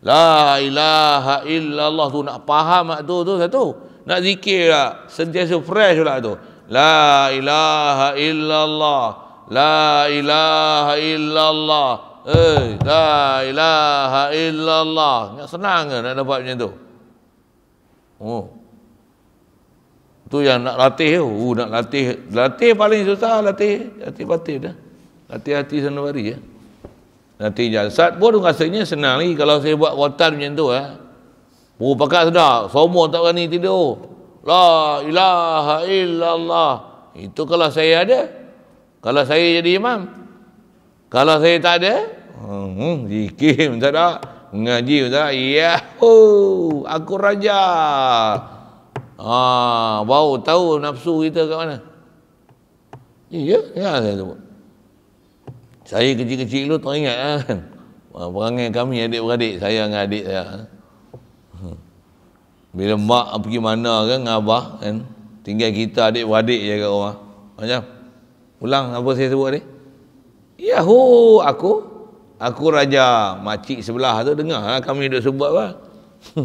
la ilaha illallah tu nak faham mak tu tu satu nak zikir lah sentiasa fresh pula tu la ilaha illallah la ilaha illallah Eh, la ilaha illallah. Nak senang ke nak dapat macam tu? Oh. Tu yang nak latih tu. Oh. nak latih. Latih paling susah latih. Latih batin dah. Latih hati sanubari ya. Latih jasad pun rasanya senang lagi. Kalau saya buat watan macam tu eh. Oh, pakat sedar. Sombong tak berani tidur. La ilaha illallah. Itu kalau saya ada. Kalau saya jadi imam. Kalau saya tak ada, Hmm, hmm, zikir pun tak ada. Mengaji pun tak ada. Ya, aku raja. Ah, ha, baru tahu nafsu kita kat mana. Ya, ya, ya saya sebut. Saya kecil-kecil dulu tak ingat ah, kan. Ah, perangai kami adik-beradik, saya dengan adik saya. Ah. Hmm. Bila mak pergi mana kan, dengan abah kan. Tinggal kita adik-beradik je kat rumah. Macam, ulang apa saya sebut tadi. Yahoo, aku aku raja makcik sebelah tu dengar lah kami duduk sebut lah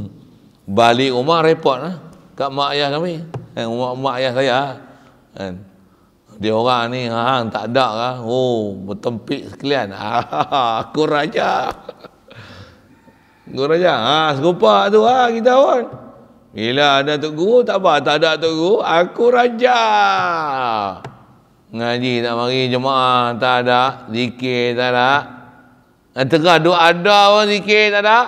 balik rumah repot lah kat mak ayah kami kan, mak, mak ayah saya lah. kan. dia orang ni hang, ha, tak ada lah oh bertempik sekalian aku raja aku raja ha, serupa tu ha, kita pun bila ada tu guru tak apa tak ada tu guru aku raja ngaji tak mari jemaah tak ada zikir tak ada dan eh, tengah duk ada pun zikir tak ada.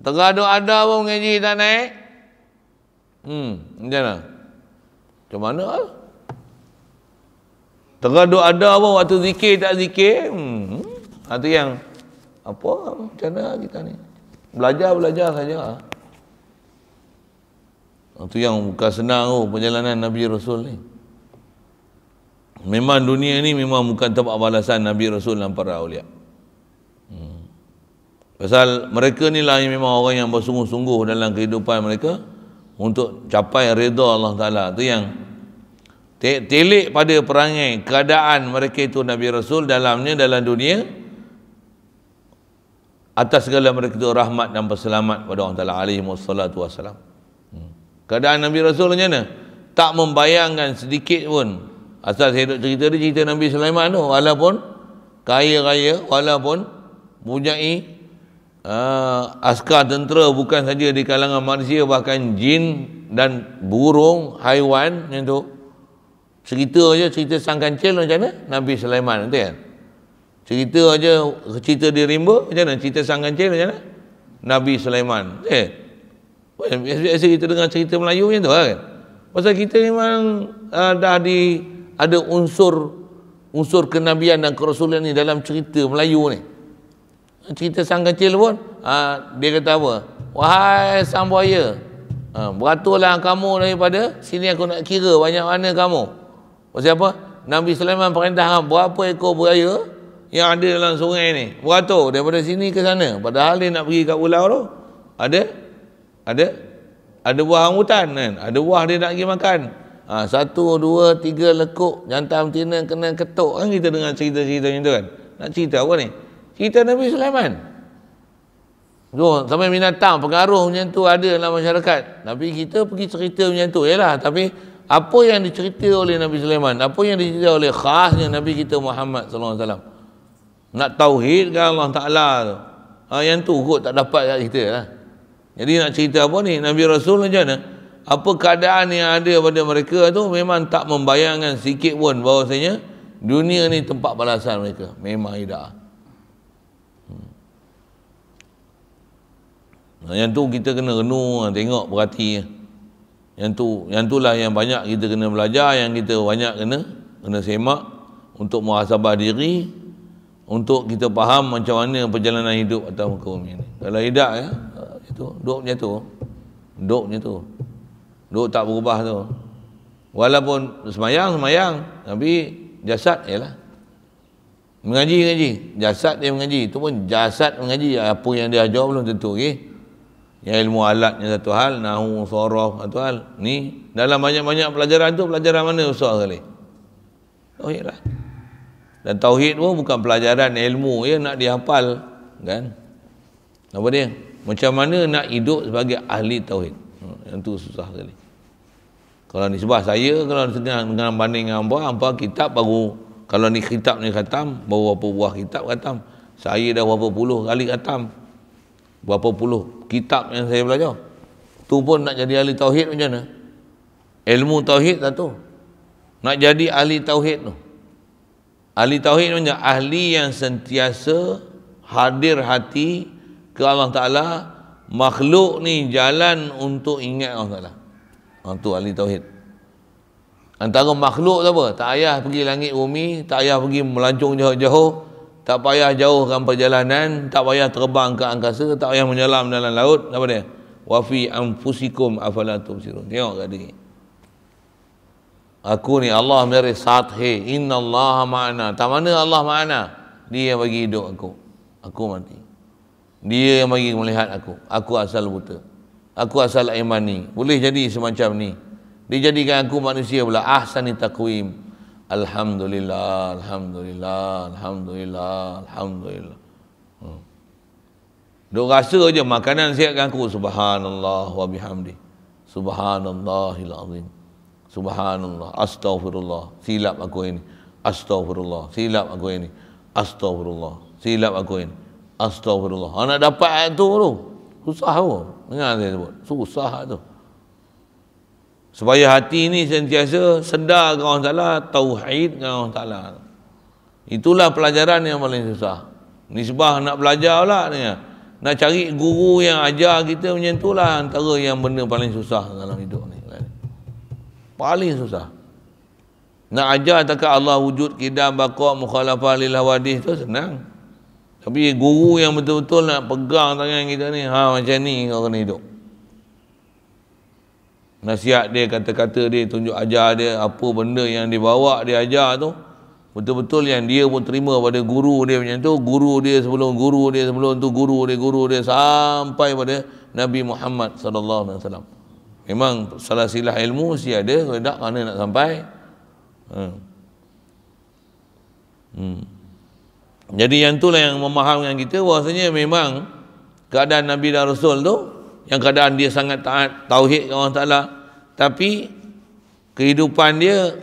Tengah duk ada pun mengaji tak naik. Hmm, macam mana? Macam mana Tengah duk ada pun waktu zikir tak zikir. Hmm, itu yang apa macam mana kita ni? Belajar-belajar saja. Itu yang bukan senang oh, perjalanan Nabi Rasul ni. Memang dunia ni memang bukan tempat balasan Nabi Rasul dan para awliya. Pasal mereka ni lah yang memang orang yang bersungguh-sungguh dalam kehidupan mereka untuk capai reda Allah Ta'ala. Itu yang telik pada perangai keadaan mereka itu Nabi Rasul dalamnya dalam dunia atas segala mereka itu rahmat dan berselamat pada Allah Ta'ala alaihi wa salatu wassalam. Hmm. Keadaan Nabi Rasul macam mana? Tak membayangkan sedikit pun asal saya duk cerita ni cerita Nabi Sulaiman tu walaupun kaya-kaya walaupun mempunyai -kaya, uh, askar tentera bukan saja di kalangan manusia bahkan jin dan burung haiwan yang tu cerita aja cerita sang kancil macam mana Nabi Sulaiman nanti kan cerita aja cerita di rimba macam mana cerita sang kancil macam mana Nabi Sulaiman kan biasa-biasa kita dengar cerita Melayu macam tu kan pasal kita memang uh, dah di ada unsur unsur kenabian dan kerasulan ni dalam cerita Melayu ni cerita sang kecil pun ha, dia kata apa wahai sang buaya ha, beraturlah kamu daripada sini aku nak kira banyak mana kamu maksud apa Nabi Sulaiman perintahkan ha, berapa ekor buaya yang ada dalam sungai ni beratur daripada sini ke sana padahal dia nak pergi kat pulau tu ada ada ada buah hutan kan ada buah dia nak pergi makan ha, satu dua tiga lekuk jantan betina kena ketuk kan kita dengar cerita-cerita macam tu kan nak cerita apa ni kita Nabi Sulaiman Tu, sampai binatang pengaruh macam tu ada dalam masyarakat. Tapi kita pergi cerita macam tu. Yalah, tapi apa yang dicerita oleh Nabi Sulaiman? Apa yang dicerita oleh khasnya Nabi kita Muhammad sallallahu alaihi wasallam? Nak tauhid, tauhidkan Allah Taala tu. Ha, yang tu kot tak dapat kat kita lah. Jadi nak cerita apa ni? Nabi Rasul macam mana? Apa keadaan yang ada pada mereka tu memang tak membayangkan sikit pun bahawasanya dunia ni tempat balasan mereka. Memang tidak. Yang tu kita kena renung, ah, tengok, perhati. Ah. Yang tu, yang tu lah yang banyak kita kena belajar, yang kita banyak kena, kena semak untuk muhasabah diri, untuk kita faham macam mana perjalanan hidup atau muka ini Kalau tidak, ya, eh, itu, duduk macam tu. Duduk macam tu. Duduk tak berubah tu. Walaupun semayang, semayang. Tapi jasad, ialah. Mengaji, mengaji. Jasad dia mengaji. Itu pun jasad mengaji. Apa yang dia ajar belum tentu, okey? Ya ilmu alatnya satu hal, nahu, sorof satu hal. Ni dalam banyak-banyak pelajaran tu pelajaran mana usah kali? Tauhid lah. Dan tauhid tu bukan pelajaran ilmu ia nak dihafal kan. Apa dia? Macam mana nak hidup sebagai ahli tauhid? Hmm, yang tu susah kali. Kalau ni sebab saya kalau sedang dengan banding dengan hamba, hamba kitab baru kalau ni kitab ni khatam, baru berapa buah kitab khatam. Saya dah berapa puluh kali khatam. Berapa puluh kitab yang saya belajar. Tu pun nak jadi ahli tauhid macam mana? Ilmu tauhid satu. Nak jadi ahli tauhid tu. Ahli tauhid macam ahli yang sentiasa hadir hati ke Allah Taala, makhluk ni jalan untuk ingat Allah Taala. Ha tu ahli tauhid. Antara makhluk tu apa? Tak ayah pergi langit bumi, tak ayah pergi melancung jauh-jauh, tak payah jauhkan perjalanan, tak payah terbang ke angkasa, tak payah menyelam dalam laut, apa dia? Wa fi anfusikum afala tubsirun. Tengok tadi. Aku ni Allah meri sathe, inna Allah ma'ana. Tak mana Allah ma'ana? Dia yang bagi hidup aku. Aku mati. Dia yang bagi melihat aku. Aku asal buta. Aku asal imani. Boleh jadi semacam ni. Dia jadikan aku manusia pula. Ahsani taqwim. Alhamdulillah, Alhamdulillah, Alhamdulillah, Alhamdulillah. Hmm. Duk rasa je makanan siapkan aku. Subhanallah wa bihamdi. Subhanallah Subhanallahil azim. Subhanallah. Astaghfirullah. Silap aku ini. Astaghfirullah. Silap aku ini. Astaghfirullah. Silap aku ini. Astaghfirullah. Anak dapat ayat tu tu. Susah tu. Dengar saya sebut. Susah tu. Hmm supaya hati ini sentiasa sedar dengan Allah Ta'ala tauhid dengan Allah Ta'ala itulah pelajaran yang paling susah nisbah nak belajar lah ni nak cari guru yang ajar kita macam itulah antara yang benda paling susah dalam hidup ni paling susah nak ajar takat Allah wujud kidam bakok mukhalafah lillah wadih tu senang tapi guru yang betul-betul nak pegang tangan kita ni ha macam ni kau kena hidup Nasihat dia, kata-kata dia, tunjuk ajar dia, apa benda yang dibawa dia ajar tu. Betul-betul yang dia pun terima pada guru dia macam tu. Guru dia sebelum, guru dia sebelum tu, guru dia, guru dia sampai pada Nabi Muhammad sallallahu alaihi wasallam. Memang salah silah ilmu si ada, kalau tak mana nak sampai. Hmm. hmm. Jadi yang itulah yang memahamkan kita bahasanya memang keadaan Nabi dan Rasul tu yang keadaan dia sangat taat tauhid kepada Allah Taala tapi kehidupan dia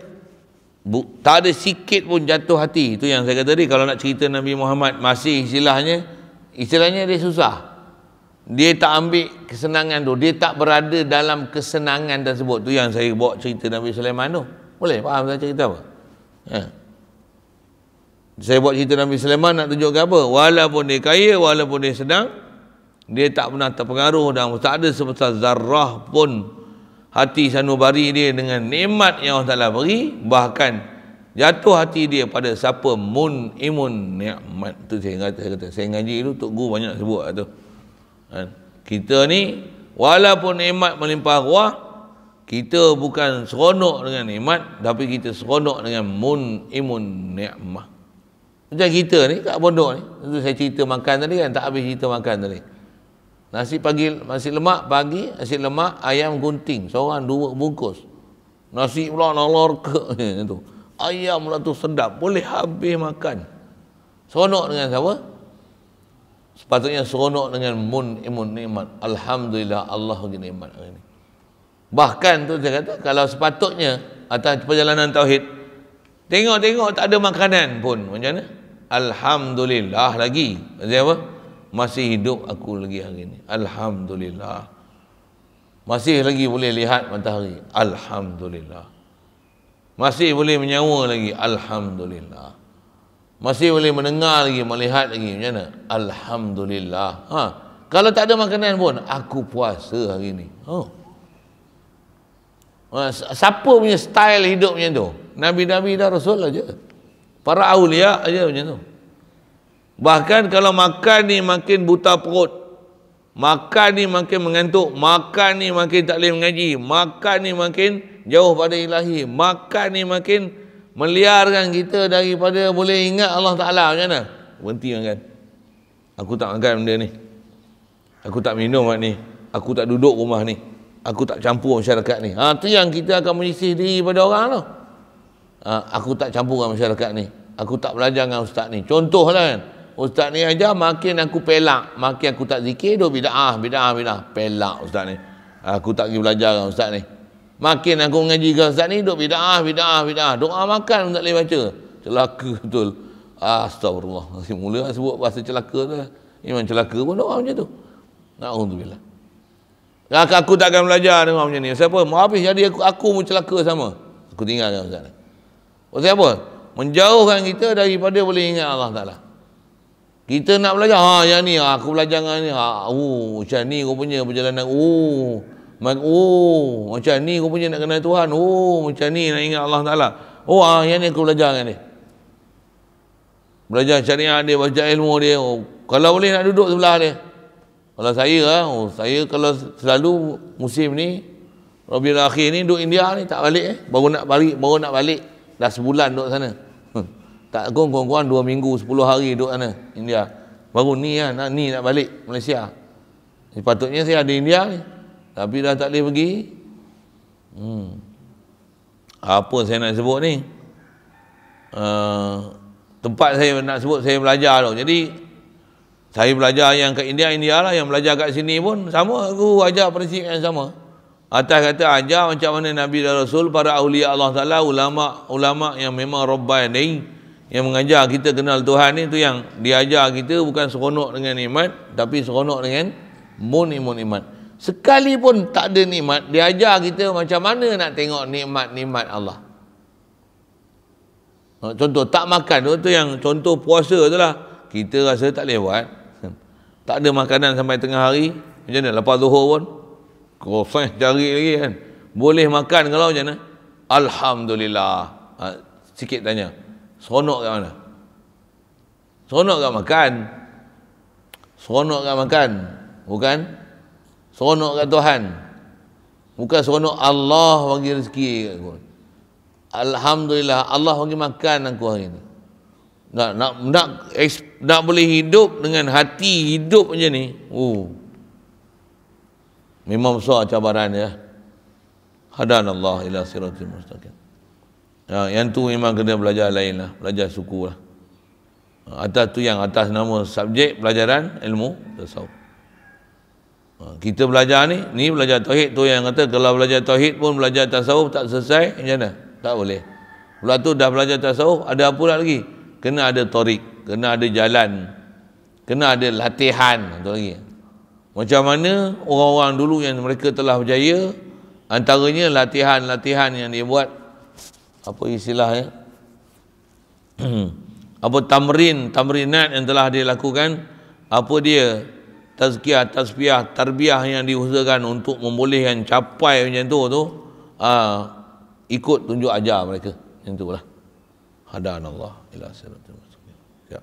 bu, tak ada sikit pun jatuh hati itu yang saya kata tadi kalau nak cerita Nabi Muhammad masih istilahnya istilahnya dia susah dia tak ambil kesenangan tu dia tak berada dalam kesenangan dan tersebut tu yang saya bawa cerita Nabi Sulaiman tu boleh faham saya cerita apa ya. saya buat cerita Nabi Sulaiman nak tunjukkan apa walaupun dia kaya walaupun dia sedang dia tak pernah terpengaruh dan tak ada sebesar zarah pun hati sanubari dia dengan nikmat yang Allah Ta'ala beri bahkan jatuh hati dia pada siapa mun imun nikmat tu saya kata saya, kata. saya ngaji tu tok guru banyak sebut lah tu kan? kita ni walaupun nikmat melimpah ruah kita bukan seronok dengan nikmat tapi kita seronok dengan mun imun nikmat macam kita ni kat bodoh ni tu saya cerita makan tadi kan tak habis cerita makan tadi Nasi pagi, nasi lemak pagi, nasi lemak ayam gunting, seorang dua bungkus. Nasi pula nalar ke itu. Ya, ayam pula tu sedap, boleh habis makan. Seronok dengan siapa? Sepatutnya seronok dengan mun imun nikmat. Alhamdulillah Allah bagi nikmat ini. Bahkan tu saya kata kalau sepatutnya atas perjalanan tauhid tengok-tengok tak ada makanan pun macam mana? Alhamdulillah lagi. Macam apa? masih hidup aku lagi hari ini alhamdulillah masih lagi boleh lihat matahari alhamdulillah masih boleh menyawa lagi alhamdulillah masih boleh mendengar lagi melihat lagi macam mana alhamdulillah ha kalau tak ada makanan pun aku puasa hari ini oh. Siapa punya style hidup macam tu? Nabi-Nabi dan Rasul aja. Para awliya aja macam tu. Bahkan kalau makan ni makin buta perut. Makan ni makin mengantuk. Makan ni makin tak boleh mengaji. Makan ni makin jauh pada ilahi. Makan ni makin meliarkan kita daripada boleh ingat Allah Ta'ala. Macam mana? Berhenti makan. Aku tak makan benda ni. Aku tak minum macam ni. Aku tak duduk rumah ni. Aku tak campur masyarakat ni. Ha, tu yang kita akan menyisih diri pada orang tu. Ha, aku tak campur dengan masyarakat ni. Aku tak belajar dengan ustaz ni. Contohlah kan. Ustaz ni aja makin aku pelak, makin aku tak zikir doh bid'ah, bid'ah, bidaah. Pelak ustaz ni. Aku tak pergi belajar dengan ustaz ni. Makin aku mengaji dengan ustaz ni doh bid'ah, bid'ah, bid'ah, Doa makan tak boleh baca. Celaka betul. Astagfirullah. Mula nak lah sebut bahasa celaka tu. Memang celaka pun doa macam tu. Na'udzubillah. Aku, aku tak akan belajar dengan macam ni. Siapa? Habis jadi aku, aku pun celaka sama. Aku tinggalkan ustaz ni. Oh, Sebab apa? Menjauhkan kita daripada boleh ingat Allah Ta'ala. Kita nak belajar ha yang ni ha, aku belajar dengan ni. Ha oh macam ni rupanya perjalanan. Oh mak oh macam ni punya nak kenal Tuhan. Oh macam ni nak ingat Allah Taala. Oh ah ha, yang ni aku belajar dengan ni. Belajar syariah dia, baca ilmu dia. Oh, kalau boleh nak duduk sebelah dia. Kalau saya ah, oh, saya kalau selalu musim ni Rabiul Akhir ni duduk India ni tak balik eh. Baru nak balik, baru nak balik. Dah sebulan duduk sana. Tak kurang kurang-kurang dua minggu, sepuluh hari duduk sana, India. Baru ni lah, nak, ni nak balik Malaysia. Sepatutnya eh, saya ada India ni. Tapi dah tak boleh pergi. Hmm. Apa saya nak sebut ni? Uh, tempat saya nak sebut saya belajar tu. Jadi saya belajar yang kat India, India lah. Yang belajar kat sini pun sama. Aku ajar prinsip yang sama. Atas kata ajar macam mana Nabi dan Rasul para ahli Allah Ta'ala ulama' ulama' yang memang Rabbani yang mengajar kita kenal Tuhan ni tu yang diajar kita bukan seronok dengan nikmat tapi seronok dengan munimun iman Sekalipun tak ada nikmat diajar kita macam mana nak tengok nikmat-nikmat Allah ha, contoh tak makan tu, tu yang contoh puasa tu lah kita rasa tak lewat tak ada makanan sampai tengah hari macam mana lepas zuhur pun kosong cari lagi kan boleh makan kalau macam mana Alhamdulillah ha, sikit tanya Seronok kat mana? Seronok kat makan. Seronok kat makan. Bukan? Seronok kat Tuhan. Bukan seronok Allah bagi rezeki kat aku. Alhamdulillah Allah bagi makan aku hari ini. Nak, nak, nak, nak boleh hidup dengan hati hidup macam ni. Uh. Memang besar cabaran ya. Allah ila siratul mustaqim. Ha, yang tu memang kena belajar lain lah. Belajar suku lah. Ha, atas tu yang atas nama subjek pelajaran ilmu tasawuf. Ha, kita belajar ni, ni belajar tauhid tu yang kata kalau belajar tauhid pun belajar tasawuf tak selesai, macam mana? Tak boleh. Pula tu dah belajar tasawuf, ada apa lagi? Kena ada torik, kena ada jalan, kena ada latihan atau lagi. Macam mana orang-orang dulu yang mereka telah berjaya, antaranya latihan-latihan yang dia buat apa istilah ya? apa tamrin tamrinat yang telah dia lakukan? apa dia tazkiyah tasbiyah tarbiyah yang diusahakan untuk membolehkan capai macam tu tu aa, ah, ikut tunjuk ajar mereka macam itulah hadan Allah ila siratul ya.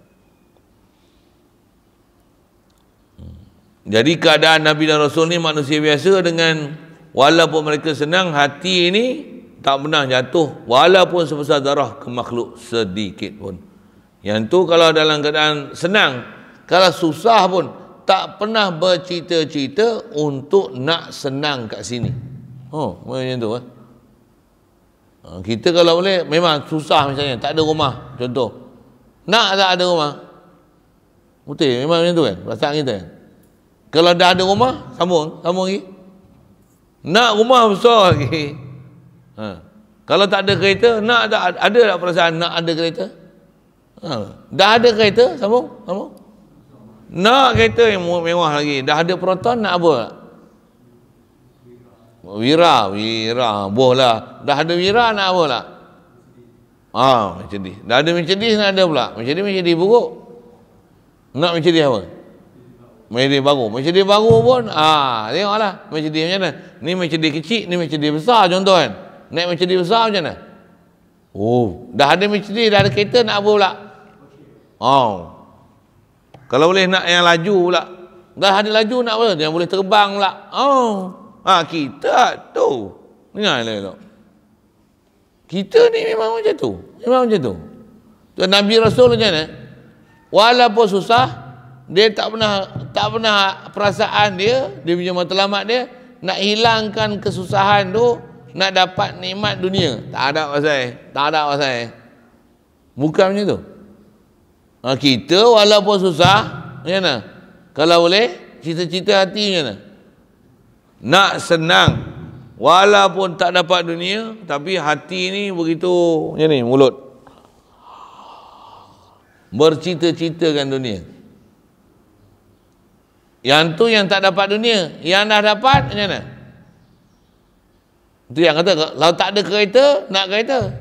hmm. Jadi keadaan Nabi dan Rasul ni manusia biasa dengan walaupun mereka senang hati ini tak pernah jatuh walaupun sebesar darah ke makhluk sedikit pun. Yang tu kalau dalam keadaan senang, kalau susah pun tak pernah bercita-cita untuk nak senang kat sini. Oh, macam tu eh. Ha, kita kalau boleh memang susah misalnya tak ada rumah contoh. Nak tak ada rumah. Putih memang macam tu kan perasaan kita. Kan? Kalau dah ada rumah sambung, sambung lagi. Nak rumah besar lagi. Ha. Kalau tak ada kereta, nak ada ada tak perasaan nak ada kereta? Ha. Dah ada kereta, sambung, sambung. Nak kereta yang mewah lagi. Dah ada proton, nak apa? Wira, wira, bolehlah. Dah ada wira, nak apa lah? Ha, ni Dah ada Mercedes, nak ada pula. macam Mercedes buruk. Nak macam ni apa? macam Mercedes baru. Mercedes baru pun, ha, tengoklah. Mercedes macam mana? Ni macam Mercedes kecil, ni macam Mercedes besar contoh kan. Naik Mercedes besar macam mana? Oh, dah ada Mercedes, dah ada kereta nak apa pula? Oh. Kalau boleh nak yang laju pula. Dah ada laju nak apa? Yang boleh terbang pula. Oh. Ha, kita tu. Dengar elok, elok. Kita ni memang macam tu. Memang macam tu. Tuan Nabi Rasul macam mana? Walaupun susah, dia tak pernah tak pernah perasaan dia, dia punya matlamat dia, nak hilangkan kesusahan tu, nak dapat nikmat dunia tak ada pasal tak ada pasal bukan macam tu ha, kita walaupun susah macam mana kalau boleh cita-cita hati macam mana nak senang walaupun tak dapat dunia tapi hati ni begitu macam ni mulut bercita-citakan dunia yang tu yang tak dapat dunia yang dah dapat macam mana itu yang kata, kalau tak ada kereta, nak kereta.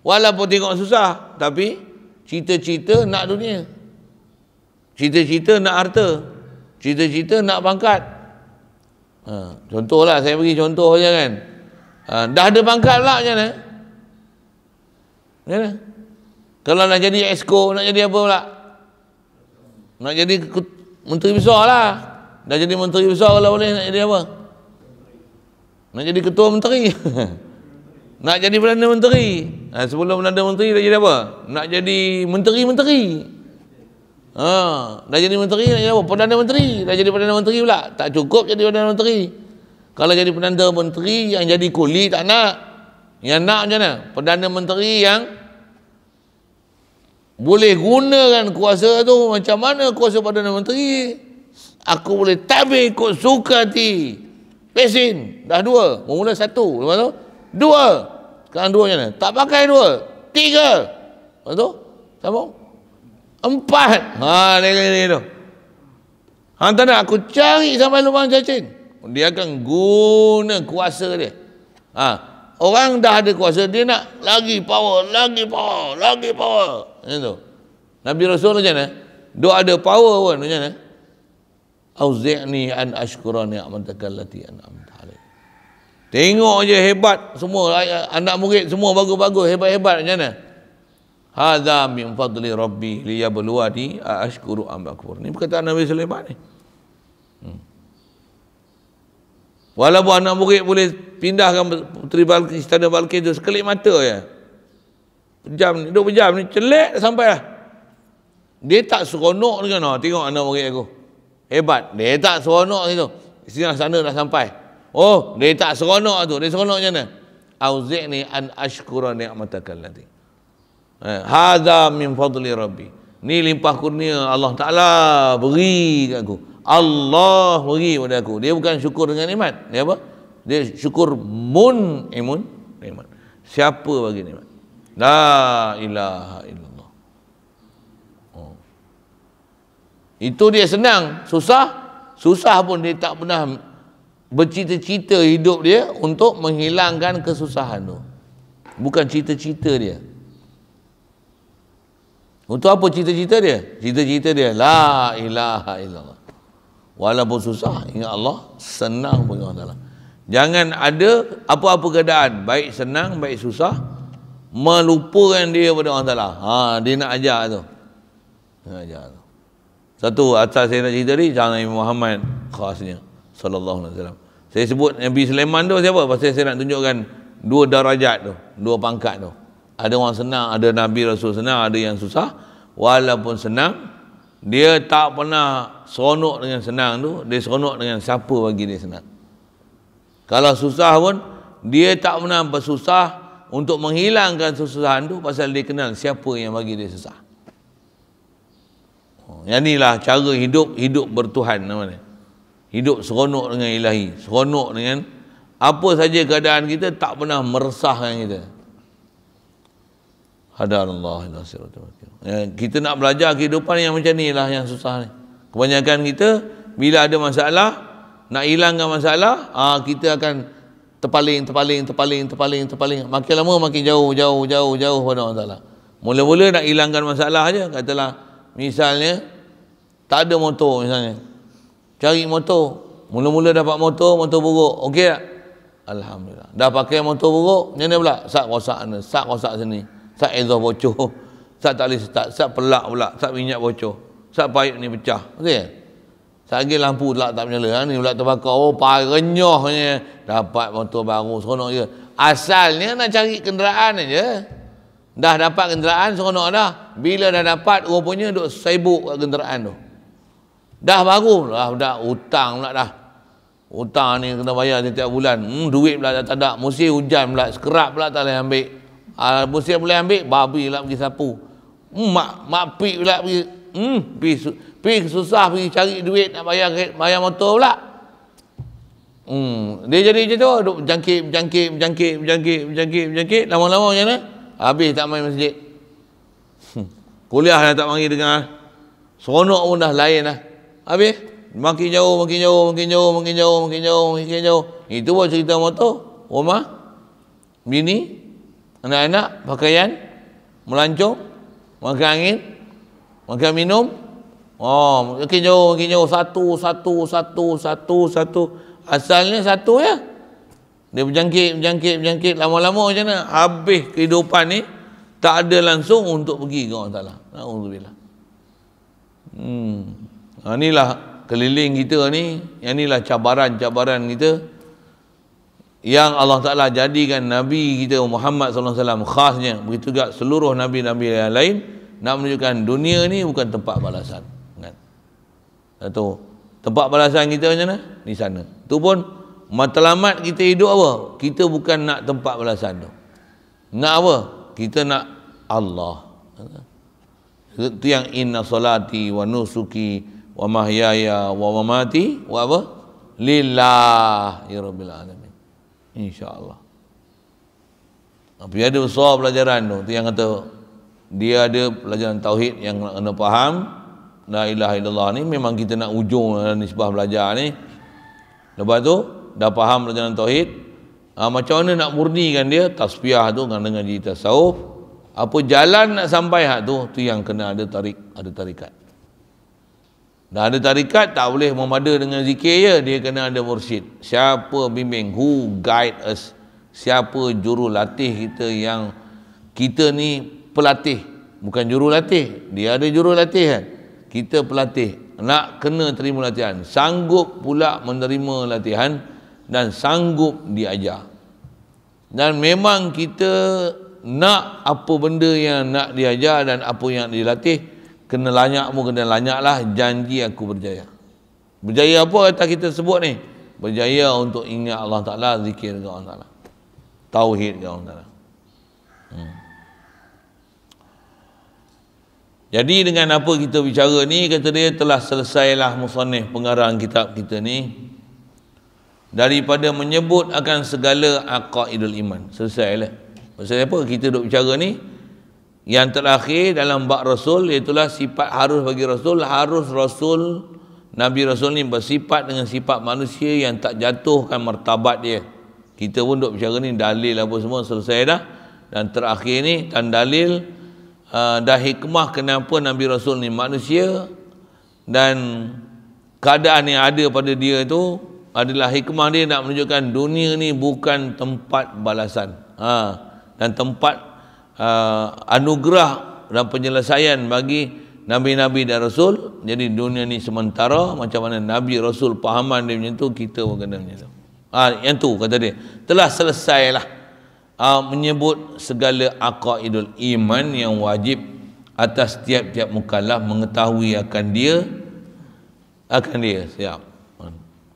Walaupun tengok susah, tapi cita-cita nak dunia. Cita-cita nak harta. Cita-cita nak pangkat. Ha, contohlah, saya bagi contoh saja kan. Ha, dah ada pangkat lah macam mana? mana? Kalau nak jadi esko, nak jadi apa pula? Nak jadi menteri besar lah. Dah jadi menteri besar kalau boleh, nak jadi apa? Apa? nak jadi ketua menteri nak jadi perdana menteri ha, sebelum perdana menteri dah jadi apa nak jadi menteri-menteri ha, dah jadi menteri nak jadi apa perdana menteri dah jadi perdana menteri pula tak cukup jadi perdana menteri kalau jadi perdana menteri yang jadi kuli tak nak yang nak macam mana perdana menteri yang boleh gunakan kuasa tu macam mana kuasa perdana menteri aku boleh tabik ikut suka ti Pesin dah dua, mula satu, lepas tu dua. Sekarang dua mana? Tak pakai dua. Tiga. Lepas tu sambung. Empat. Ha, dia kata dia tu. Hang tak nak aku cari sampai lubang cacing. Dia akan guna kuasa dia. Ha, orang dah ada kuasa dia nak lagi power, lagi power, lagi power. Macam tu. Nabi Rasul macam mana? Dia ada power pun macam mana? auzi'ni an ashkura ni'mataka allati an'amta alayya Tengok je hebat semua anak murid semua bagus-bagus hebat-hebat macam mana? Hadza min fadli rabbi liyabluwani ashkuru am akfur. Ni perkataan Nabi Sulaiman ni. Hmm. Walaupun anak murid boleh pindahkan putri Balki, istana Balki tu sekelip mata je. Pejam ni, duduk pejam ni celik sampai lah. Dia tak seronok dengan orang oh, tengok anak murid aku hebat. Dia tak seronok gitu. Sinar lah sana dah sampai. Oh, dia tak seronok tu. Dia seronok macam mana? Auzi'ni an ashkura ni'matakal ladhi. Eh, Hadha min fadli rabbi. Ni limpah kurnia Allah Ta'ala beri ke aku. Allah beri pada aku. Dia bukan syukur dengan nikmat. Dia apa? Dia syukur mun imun nikmat. Siapa bagi nikmat? La ilaha illallah. Itu dia senang, susah. Susah pun dia tak pernah bercita-cita hidup dia untuk menghilangkan kesusahan tu. Bukan cita-cita dia. Untuk apa cita-cita dia? Cita-cita dia, la ilaha illallah. Walaupun susah, ingat Allah, senang pun ingat Allah. Jangan ada apa-apa keadaan, baik senang, baik susah, melupakan dia pada Allah Ta'ala. Ha, dia nak ajar tu. nak ajar tu satu asal saya nak cerita ni cara Nabi Muhammad khasnya sallallahu alaihi wasallam saya sebut Nabi Sulaiman tu siapa pasal saya nak tunjukkan dua darajat tu dua pangkat tu ada orang senang ada Nabi Rasul senang ada yang susah walaupun senang dia tak pernah seronok dengan senang tu dia seronok dengan siapa bagi dia senang kalau susah pun dia tak pernah bersusah untuk menghilangkan susahan tu pasal dia kenal siapa yang bagi dia susah yang inilah cara hidup hidup bertuhan namanya. Hidup seronok dengan Ilahi, seronok dengan apa saja keadaan kita tak pernah meresahkan kita. Hadanallah ya, kita nak belajar kehidupan yang macam ni lah yang susah ni. Kebanyakan kita bila ada masalah nak hilangkan masalah, ah kita akan terpaling terpaling terpaling terpaling terpaling makin lama makin jauh jauh jauh jauh pada Allah Taala. Mula-mula nak hilangkan masalah aja katalah misalnya tak ada motor misalnya cari motor mula-mula dapat motor motor buruk okey tak Alhamdulillah dah pakai motor buruk ni ni pula sak rosak sana sak rosak sini sak ezoh bocor sak tak boleh start sak pelak pula sak minyak bocor sak paip ni pecah okey tak lagi lampu pula tak menyala. Ha? Ni pula terbakar. Oh, parenyohnya. Dapat motor baru. Seronok je. Asalnya nak cari kenderaan je. Dah dapat kenderaan seronok dah. Bila dah dapat rupanya duk sibuk kat kenderaan tu. Dah baru lah. dah hutang pula dah. Hutang ni kena bayar setiap bulan. Hmm, duit pula tak ada. Musim hujan pula. Skrap pula tak boleh ambil. Uh, musim boleh ambil, babi pula pergi sapu. Hmm, mak, mak pik pula pergi. Hmm, pergi, su- pergi susah pergi cari duit nak bayar bayar motor pula. Hmm, dia jadi macam tu. Duk jangkit, jangkit, jangkit, jangkit, jangkit, jangkit. Lama-lama macam mana? Habis tak main masjid. Hmm. Kuliah dah tak panggil dengar. Seronok pun dah lain lah. Habis? Makin jauh, makin jauh, makin jauh, makin jauh, makin jauh, makin jauh. Itu pun cerita motor. Rumah. Bini. Anak-anak. Pakaian. Melancong. Makan angin. Makan minum. Oh, makin jauh, makin jauh. Satu, satu, satu, satu, satu. Asalnya satu ya. Dia berjangkit, berjangkit, berjangkit. Lama-lama macam mana? Habis kehidupan ni, tak ada langsung untuk pergi ke Allah Ta'ala. Alhamdulillah. Hmm. Ha, inilah keliling kita ni. Yang inilah cabaran-cabaran kita. Yang Allah Ta'ala jadikan Nabi kita Muhammad SAW khasnya. Begitu juga seluruh Nabi-Nabi yang lain. Nak menunjukkan dunia ni bukan tempat balasan. Kan? Satu. Tempat balasan kita macam mana? Di sana. Itu pun matlamat kita hidup apa? Kita bukan nak tempat balasan tu. Nak apa? Kita nak Allah. Itu yang inna salati wa nusuki wa mahyaya wa mamati wa apa? Lillah ya rabbil alamin. Insya-Allah. Tapi ada besar pelajaran tu. Itu yang kata dia ada pelajaran tauhid yang nak kena faham. La ilaha illallah ni memang kita nak ujung nisbah belajar ni. Lepas tu dah faham perjalanan tauhid ha, macam mana nak murnikan dia tasbihah tu dengan dengan jadi tasawuf apa jalan nak sampai hak tu tu yang kena ada tarik ada tarikat dah ada tarikat tak boleh memada dengan zikir je dia kena ada mursyid siapa bimbing who guide us siapa jurulatih kita yang kita ni pelatih bukan jurulatih dia ada jurulatih kan kita pelatih nak kena terima latihan sanggup pula menerima latihan dan sanggup diajar. Dan memang kita nak apa benda yang nak diajar dan apa yang dilatih, kena lanyak pun kena lanyak lah, janji aku berjaya. Berjaya apa kata kita sebut ni? Berjaya untuk ingat Allah Ta'ala, zikir ke Allah Ta'ala. Tauhid ke Allah Ta'ala. Hmm. Jadi dengan apa kita bicara ni, kata dia telah selesailah musanih pengarang kitab kita ni, daripada menyebut akan segala aqaidul iman selesai lah. maksud apa kita duk bicara ni yang terakhir dalam bab rasul itulah sifat harus bagi rasul harus rasul nabi rasul ni bersifat dengan sifat manusia yang tak jatuhkan martabat dia kita pun duk bicara ni dalil apa semua selesai dah dan terakhir ni dan dalil uh, dah hikmah kenapa nabi rasul ni manusia dan keadaan yang ada pada dia itu adalah hikmah dia nak menunjukkan dunia ni bukan tempat balasan ha, dan tempat ha, anugerah dan penyelesaian bagi Nabi-Nabi dan Rasul jadi dunia ni sementara macam mana Nabi Rasul pahaman dia macam tu kita pun kena macam tu ha, yang tu kata dia telah selesailah ha, menyebut segala aqaidul iman yang wajib atas tiap-tiap mukallaf mengetahui akan dia akan dia siap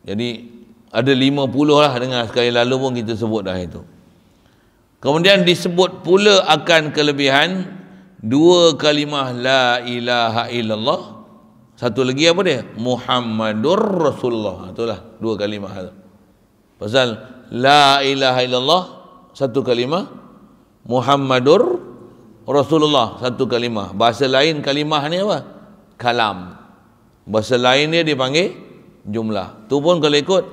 jadi ada lima puluh lah dengan sekali lalu pun kita sebut dah itu. Kemudian disebut pula akan kelebihan dua kalimah la ilaha illallah. Satu lagi apa dia? Muhammadur Rasulullah. Itulah dua kalimah Pasal la ilaha illallah satu kalimah Muhammadur Rasulullah satu kalimah. Bahasa lain kalimah ni apa? Kalam. Bahasa lain dia dipanggil jumlah. Tu pun kalau ikut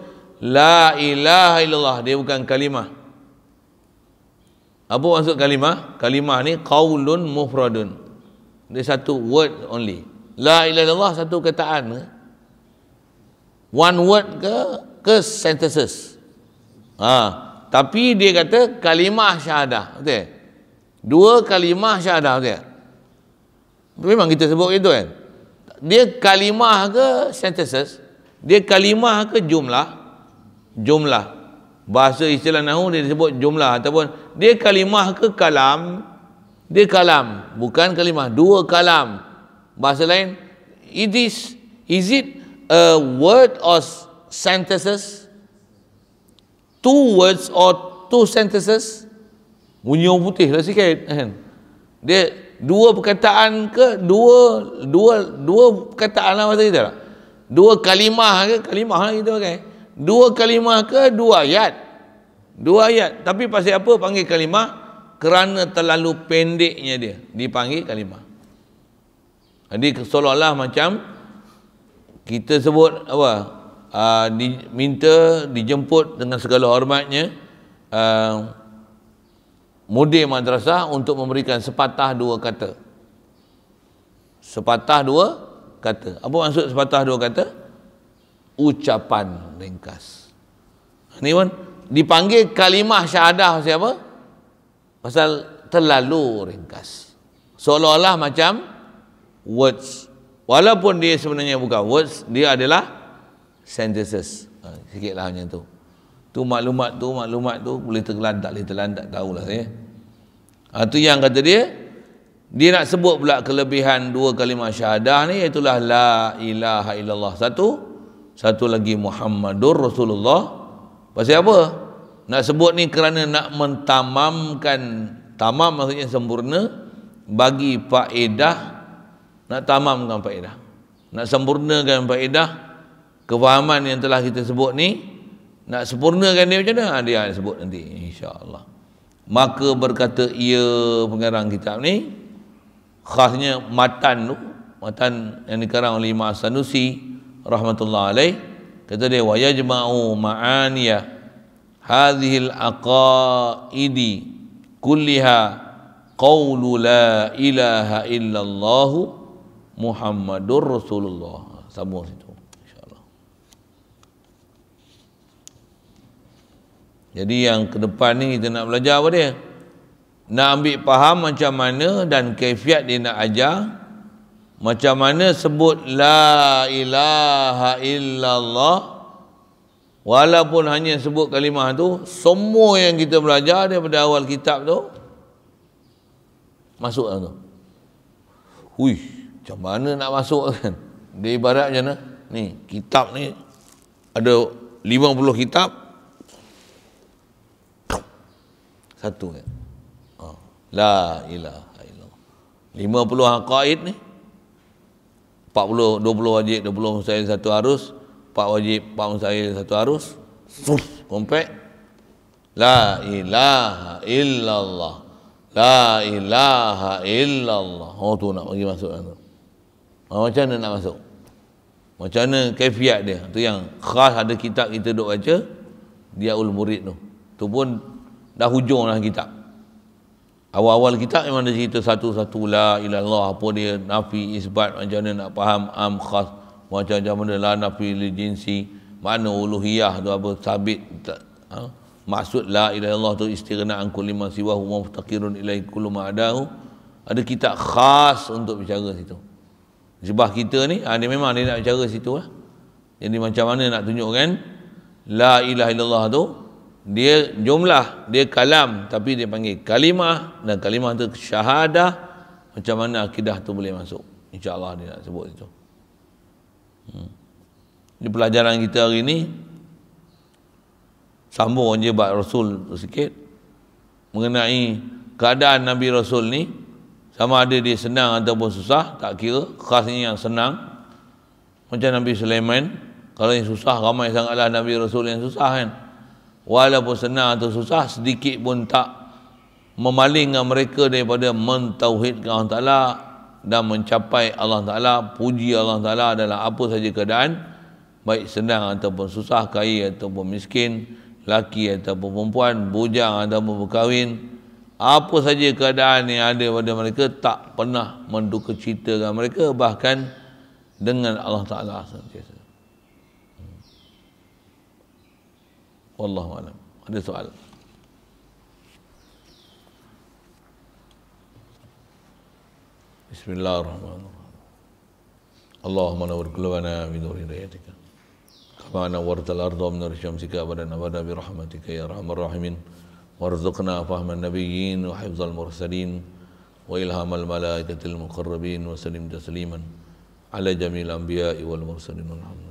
la ilaha illallah dia bukan kalimah. Apa maksud kalimah? Kalimah ni qaulun mufradun. Dia satu word only. La ilaha illallah satu kataan ke? One word ke ke sentences? Ha, tapi dia kata kalimah syahadah, betul? Okay? Dua kalimah syahadah, betul? Okay? Memang kita sebut itu kan. Dia kalimah ke sentences? Dia kalimah ke jumlah? Jumlah. Bahasa istilah nahu dia disebut jumlah ataupun dia kalimah ke kalam? Dia kalam, bukan kalimah. Dua kalam. Bahasa lain, it is is it a word or sentences? Two words or two sentences? Bunyi putih lah sikit. Kan? Dia dua perkataan ke dua dua dua perkataan lah bahasa kita tak? Lah dua kalimah ke kalimah lah kita pakai dua kalimah ke dua ayat dua ayat tapi pasal apa panggil kalimah kerana terlalu pendeknya dia dipanggil kalimah jadi seolah-olah macam kita sebut apa uh, ah, diminta dijemput dengan segala hormatnya uh, ah, mudir madrasah untuk memberikan sepatah dua kata sepatah dua kata. Apa maksud sepatah dua kata? Ucapan ringkas. Ini pun dipanggil kalimah syahadah siapa? Pasal terlalu ringkas. Seolah-olah macam words. Walaupun dia sebenarnya bukan words, dia adalah sentences. Ha, sikitlah macam tu. Tu maklumat tu, maklumat tu boleh tergelan tak boleh tergelan tak tahulah saya. Ha, tu yang kata dia, dia nak sebut pula kelebihan dua kalimah syahadah ni itulah la ilaha illallah satu satu lagi Muhammadur Rasulullah. Pasal apa? Nak sebut ni kerana nak mentamamkan tamam maksudnya sempurna bagi faedah nak tamamkan faedah. Nak sempurnakan faedah kefahaman yang telah kita sebut ni nak sempurnakan dia macam mana? Ha, dia sebut nanti insya-Allah. Maka berkata ia pengarang kitab ni khasnya matan tu matan yang dikarang oleh Imam Sanusi rahmatullah alaih kata dia wa yajma'u ma'aniya hadhihi al-aqaidi kulliha qawlu la ilaha illallah muhammadur rasulullah sambung situ insyaallah jadi yang ke depan ni kita nak belajar apa dia nak ambil faham macam mana dan kefiat dia nak ajar macam mana sebut la ilaha illallah walaupun hanya sebut kalimah tu semua yang kita belajar daripada awal kitab tu masuk tu hui macam mana nak masuk kan dia ibarat macam mana ni kitab ni ada 50 kitab satu kan ya? La ilaha illallah. 50 haqaid ni. 40 20 wajib 20 mustahil satu arus, 4 wajib 4 mustahil satu arus. Suf, kompak. La ilaha illallah. La ilaha illallah. Oh tu nak bagi masuk tu. Ah, macam mana nak masuk? Macam mana kefiat dia? Tu yang khas ada kitab kita duk baca. Dia ul murid tu. Tu pun dah hujung lah kitab. Awal-awal kita memang ada cerita satu-satu la ilaha apa dia nafi isbat macam mana nak faham am khas macam macam mana la nafi li mana uluhiyah tu apa sabit ha? maksud la ilaha illallah tu istighna an kulli ma siwa huwa muftaqirun ilai kullu ma adahu ada kita khas untuk bicara situ sebab kita ni ha, dia memang dia nak bicara situ lah jadi macam mana nak tunjukkan la ilaha illallah tu dia jumlah dia kalam tapi dia panggil kalimah dan kalimah tu syahadah macam mana akidah tu boleh masuk insyaallah dia nak sebut itu hmm. di pelajaran kita hari ini sambung je bab rasul sikit mengenai keadaan nabi rasul ni sama ada dia senang ataupun susah tak kira khasnya yang senang macam nabi Sulaiman kalau yang susah ramai sangatlah nabi rasul yang susah kan walaupun senang atau susah sedikit pun tak memalingkan mereka daripada mentauhidkan Allah Ta'ala dan mencapai Allah Ta'ala puji Allah Ta'ala adalah apa saja keadaan baik senang ataupun susah kaya ataupun miskin laki ataupun perempuan bujang ataupun berkahwin apa saja keadaan yang ada pada mereka tak pernah menduka mereka bahkan dengan Allah Ta'ala sentiasa والله أعلم هذا سؤال بسم الله الرحمن الرحيم اللهم نور قلوبنا بنور هدايتك كما نورت الأرض ومن شمسك أبدا أبدا برحمتك يا أرحم الراحمين وارزقنا فهم النبيين وحفظ المرسلين وإلهام الملائكة المقربين وسلم تسليما على جميع الأنبياء والمرسلين والحمد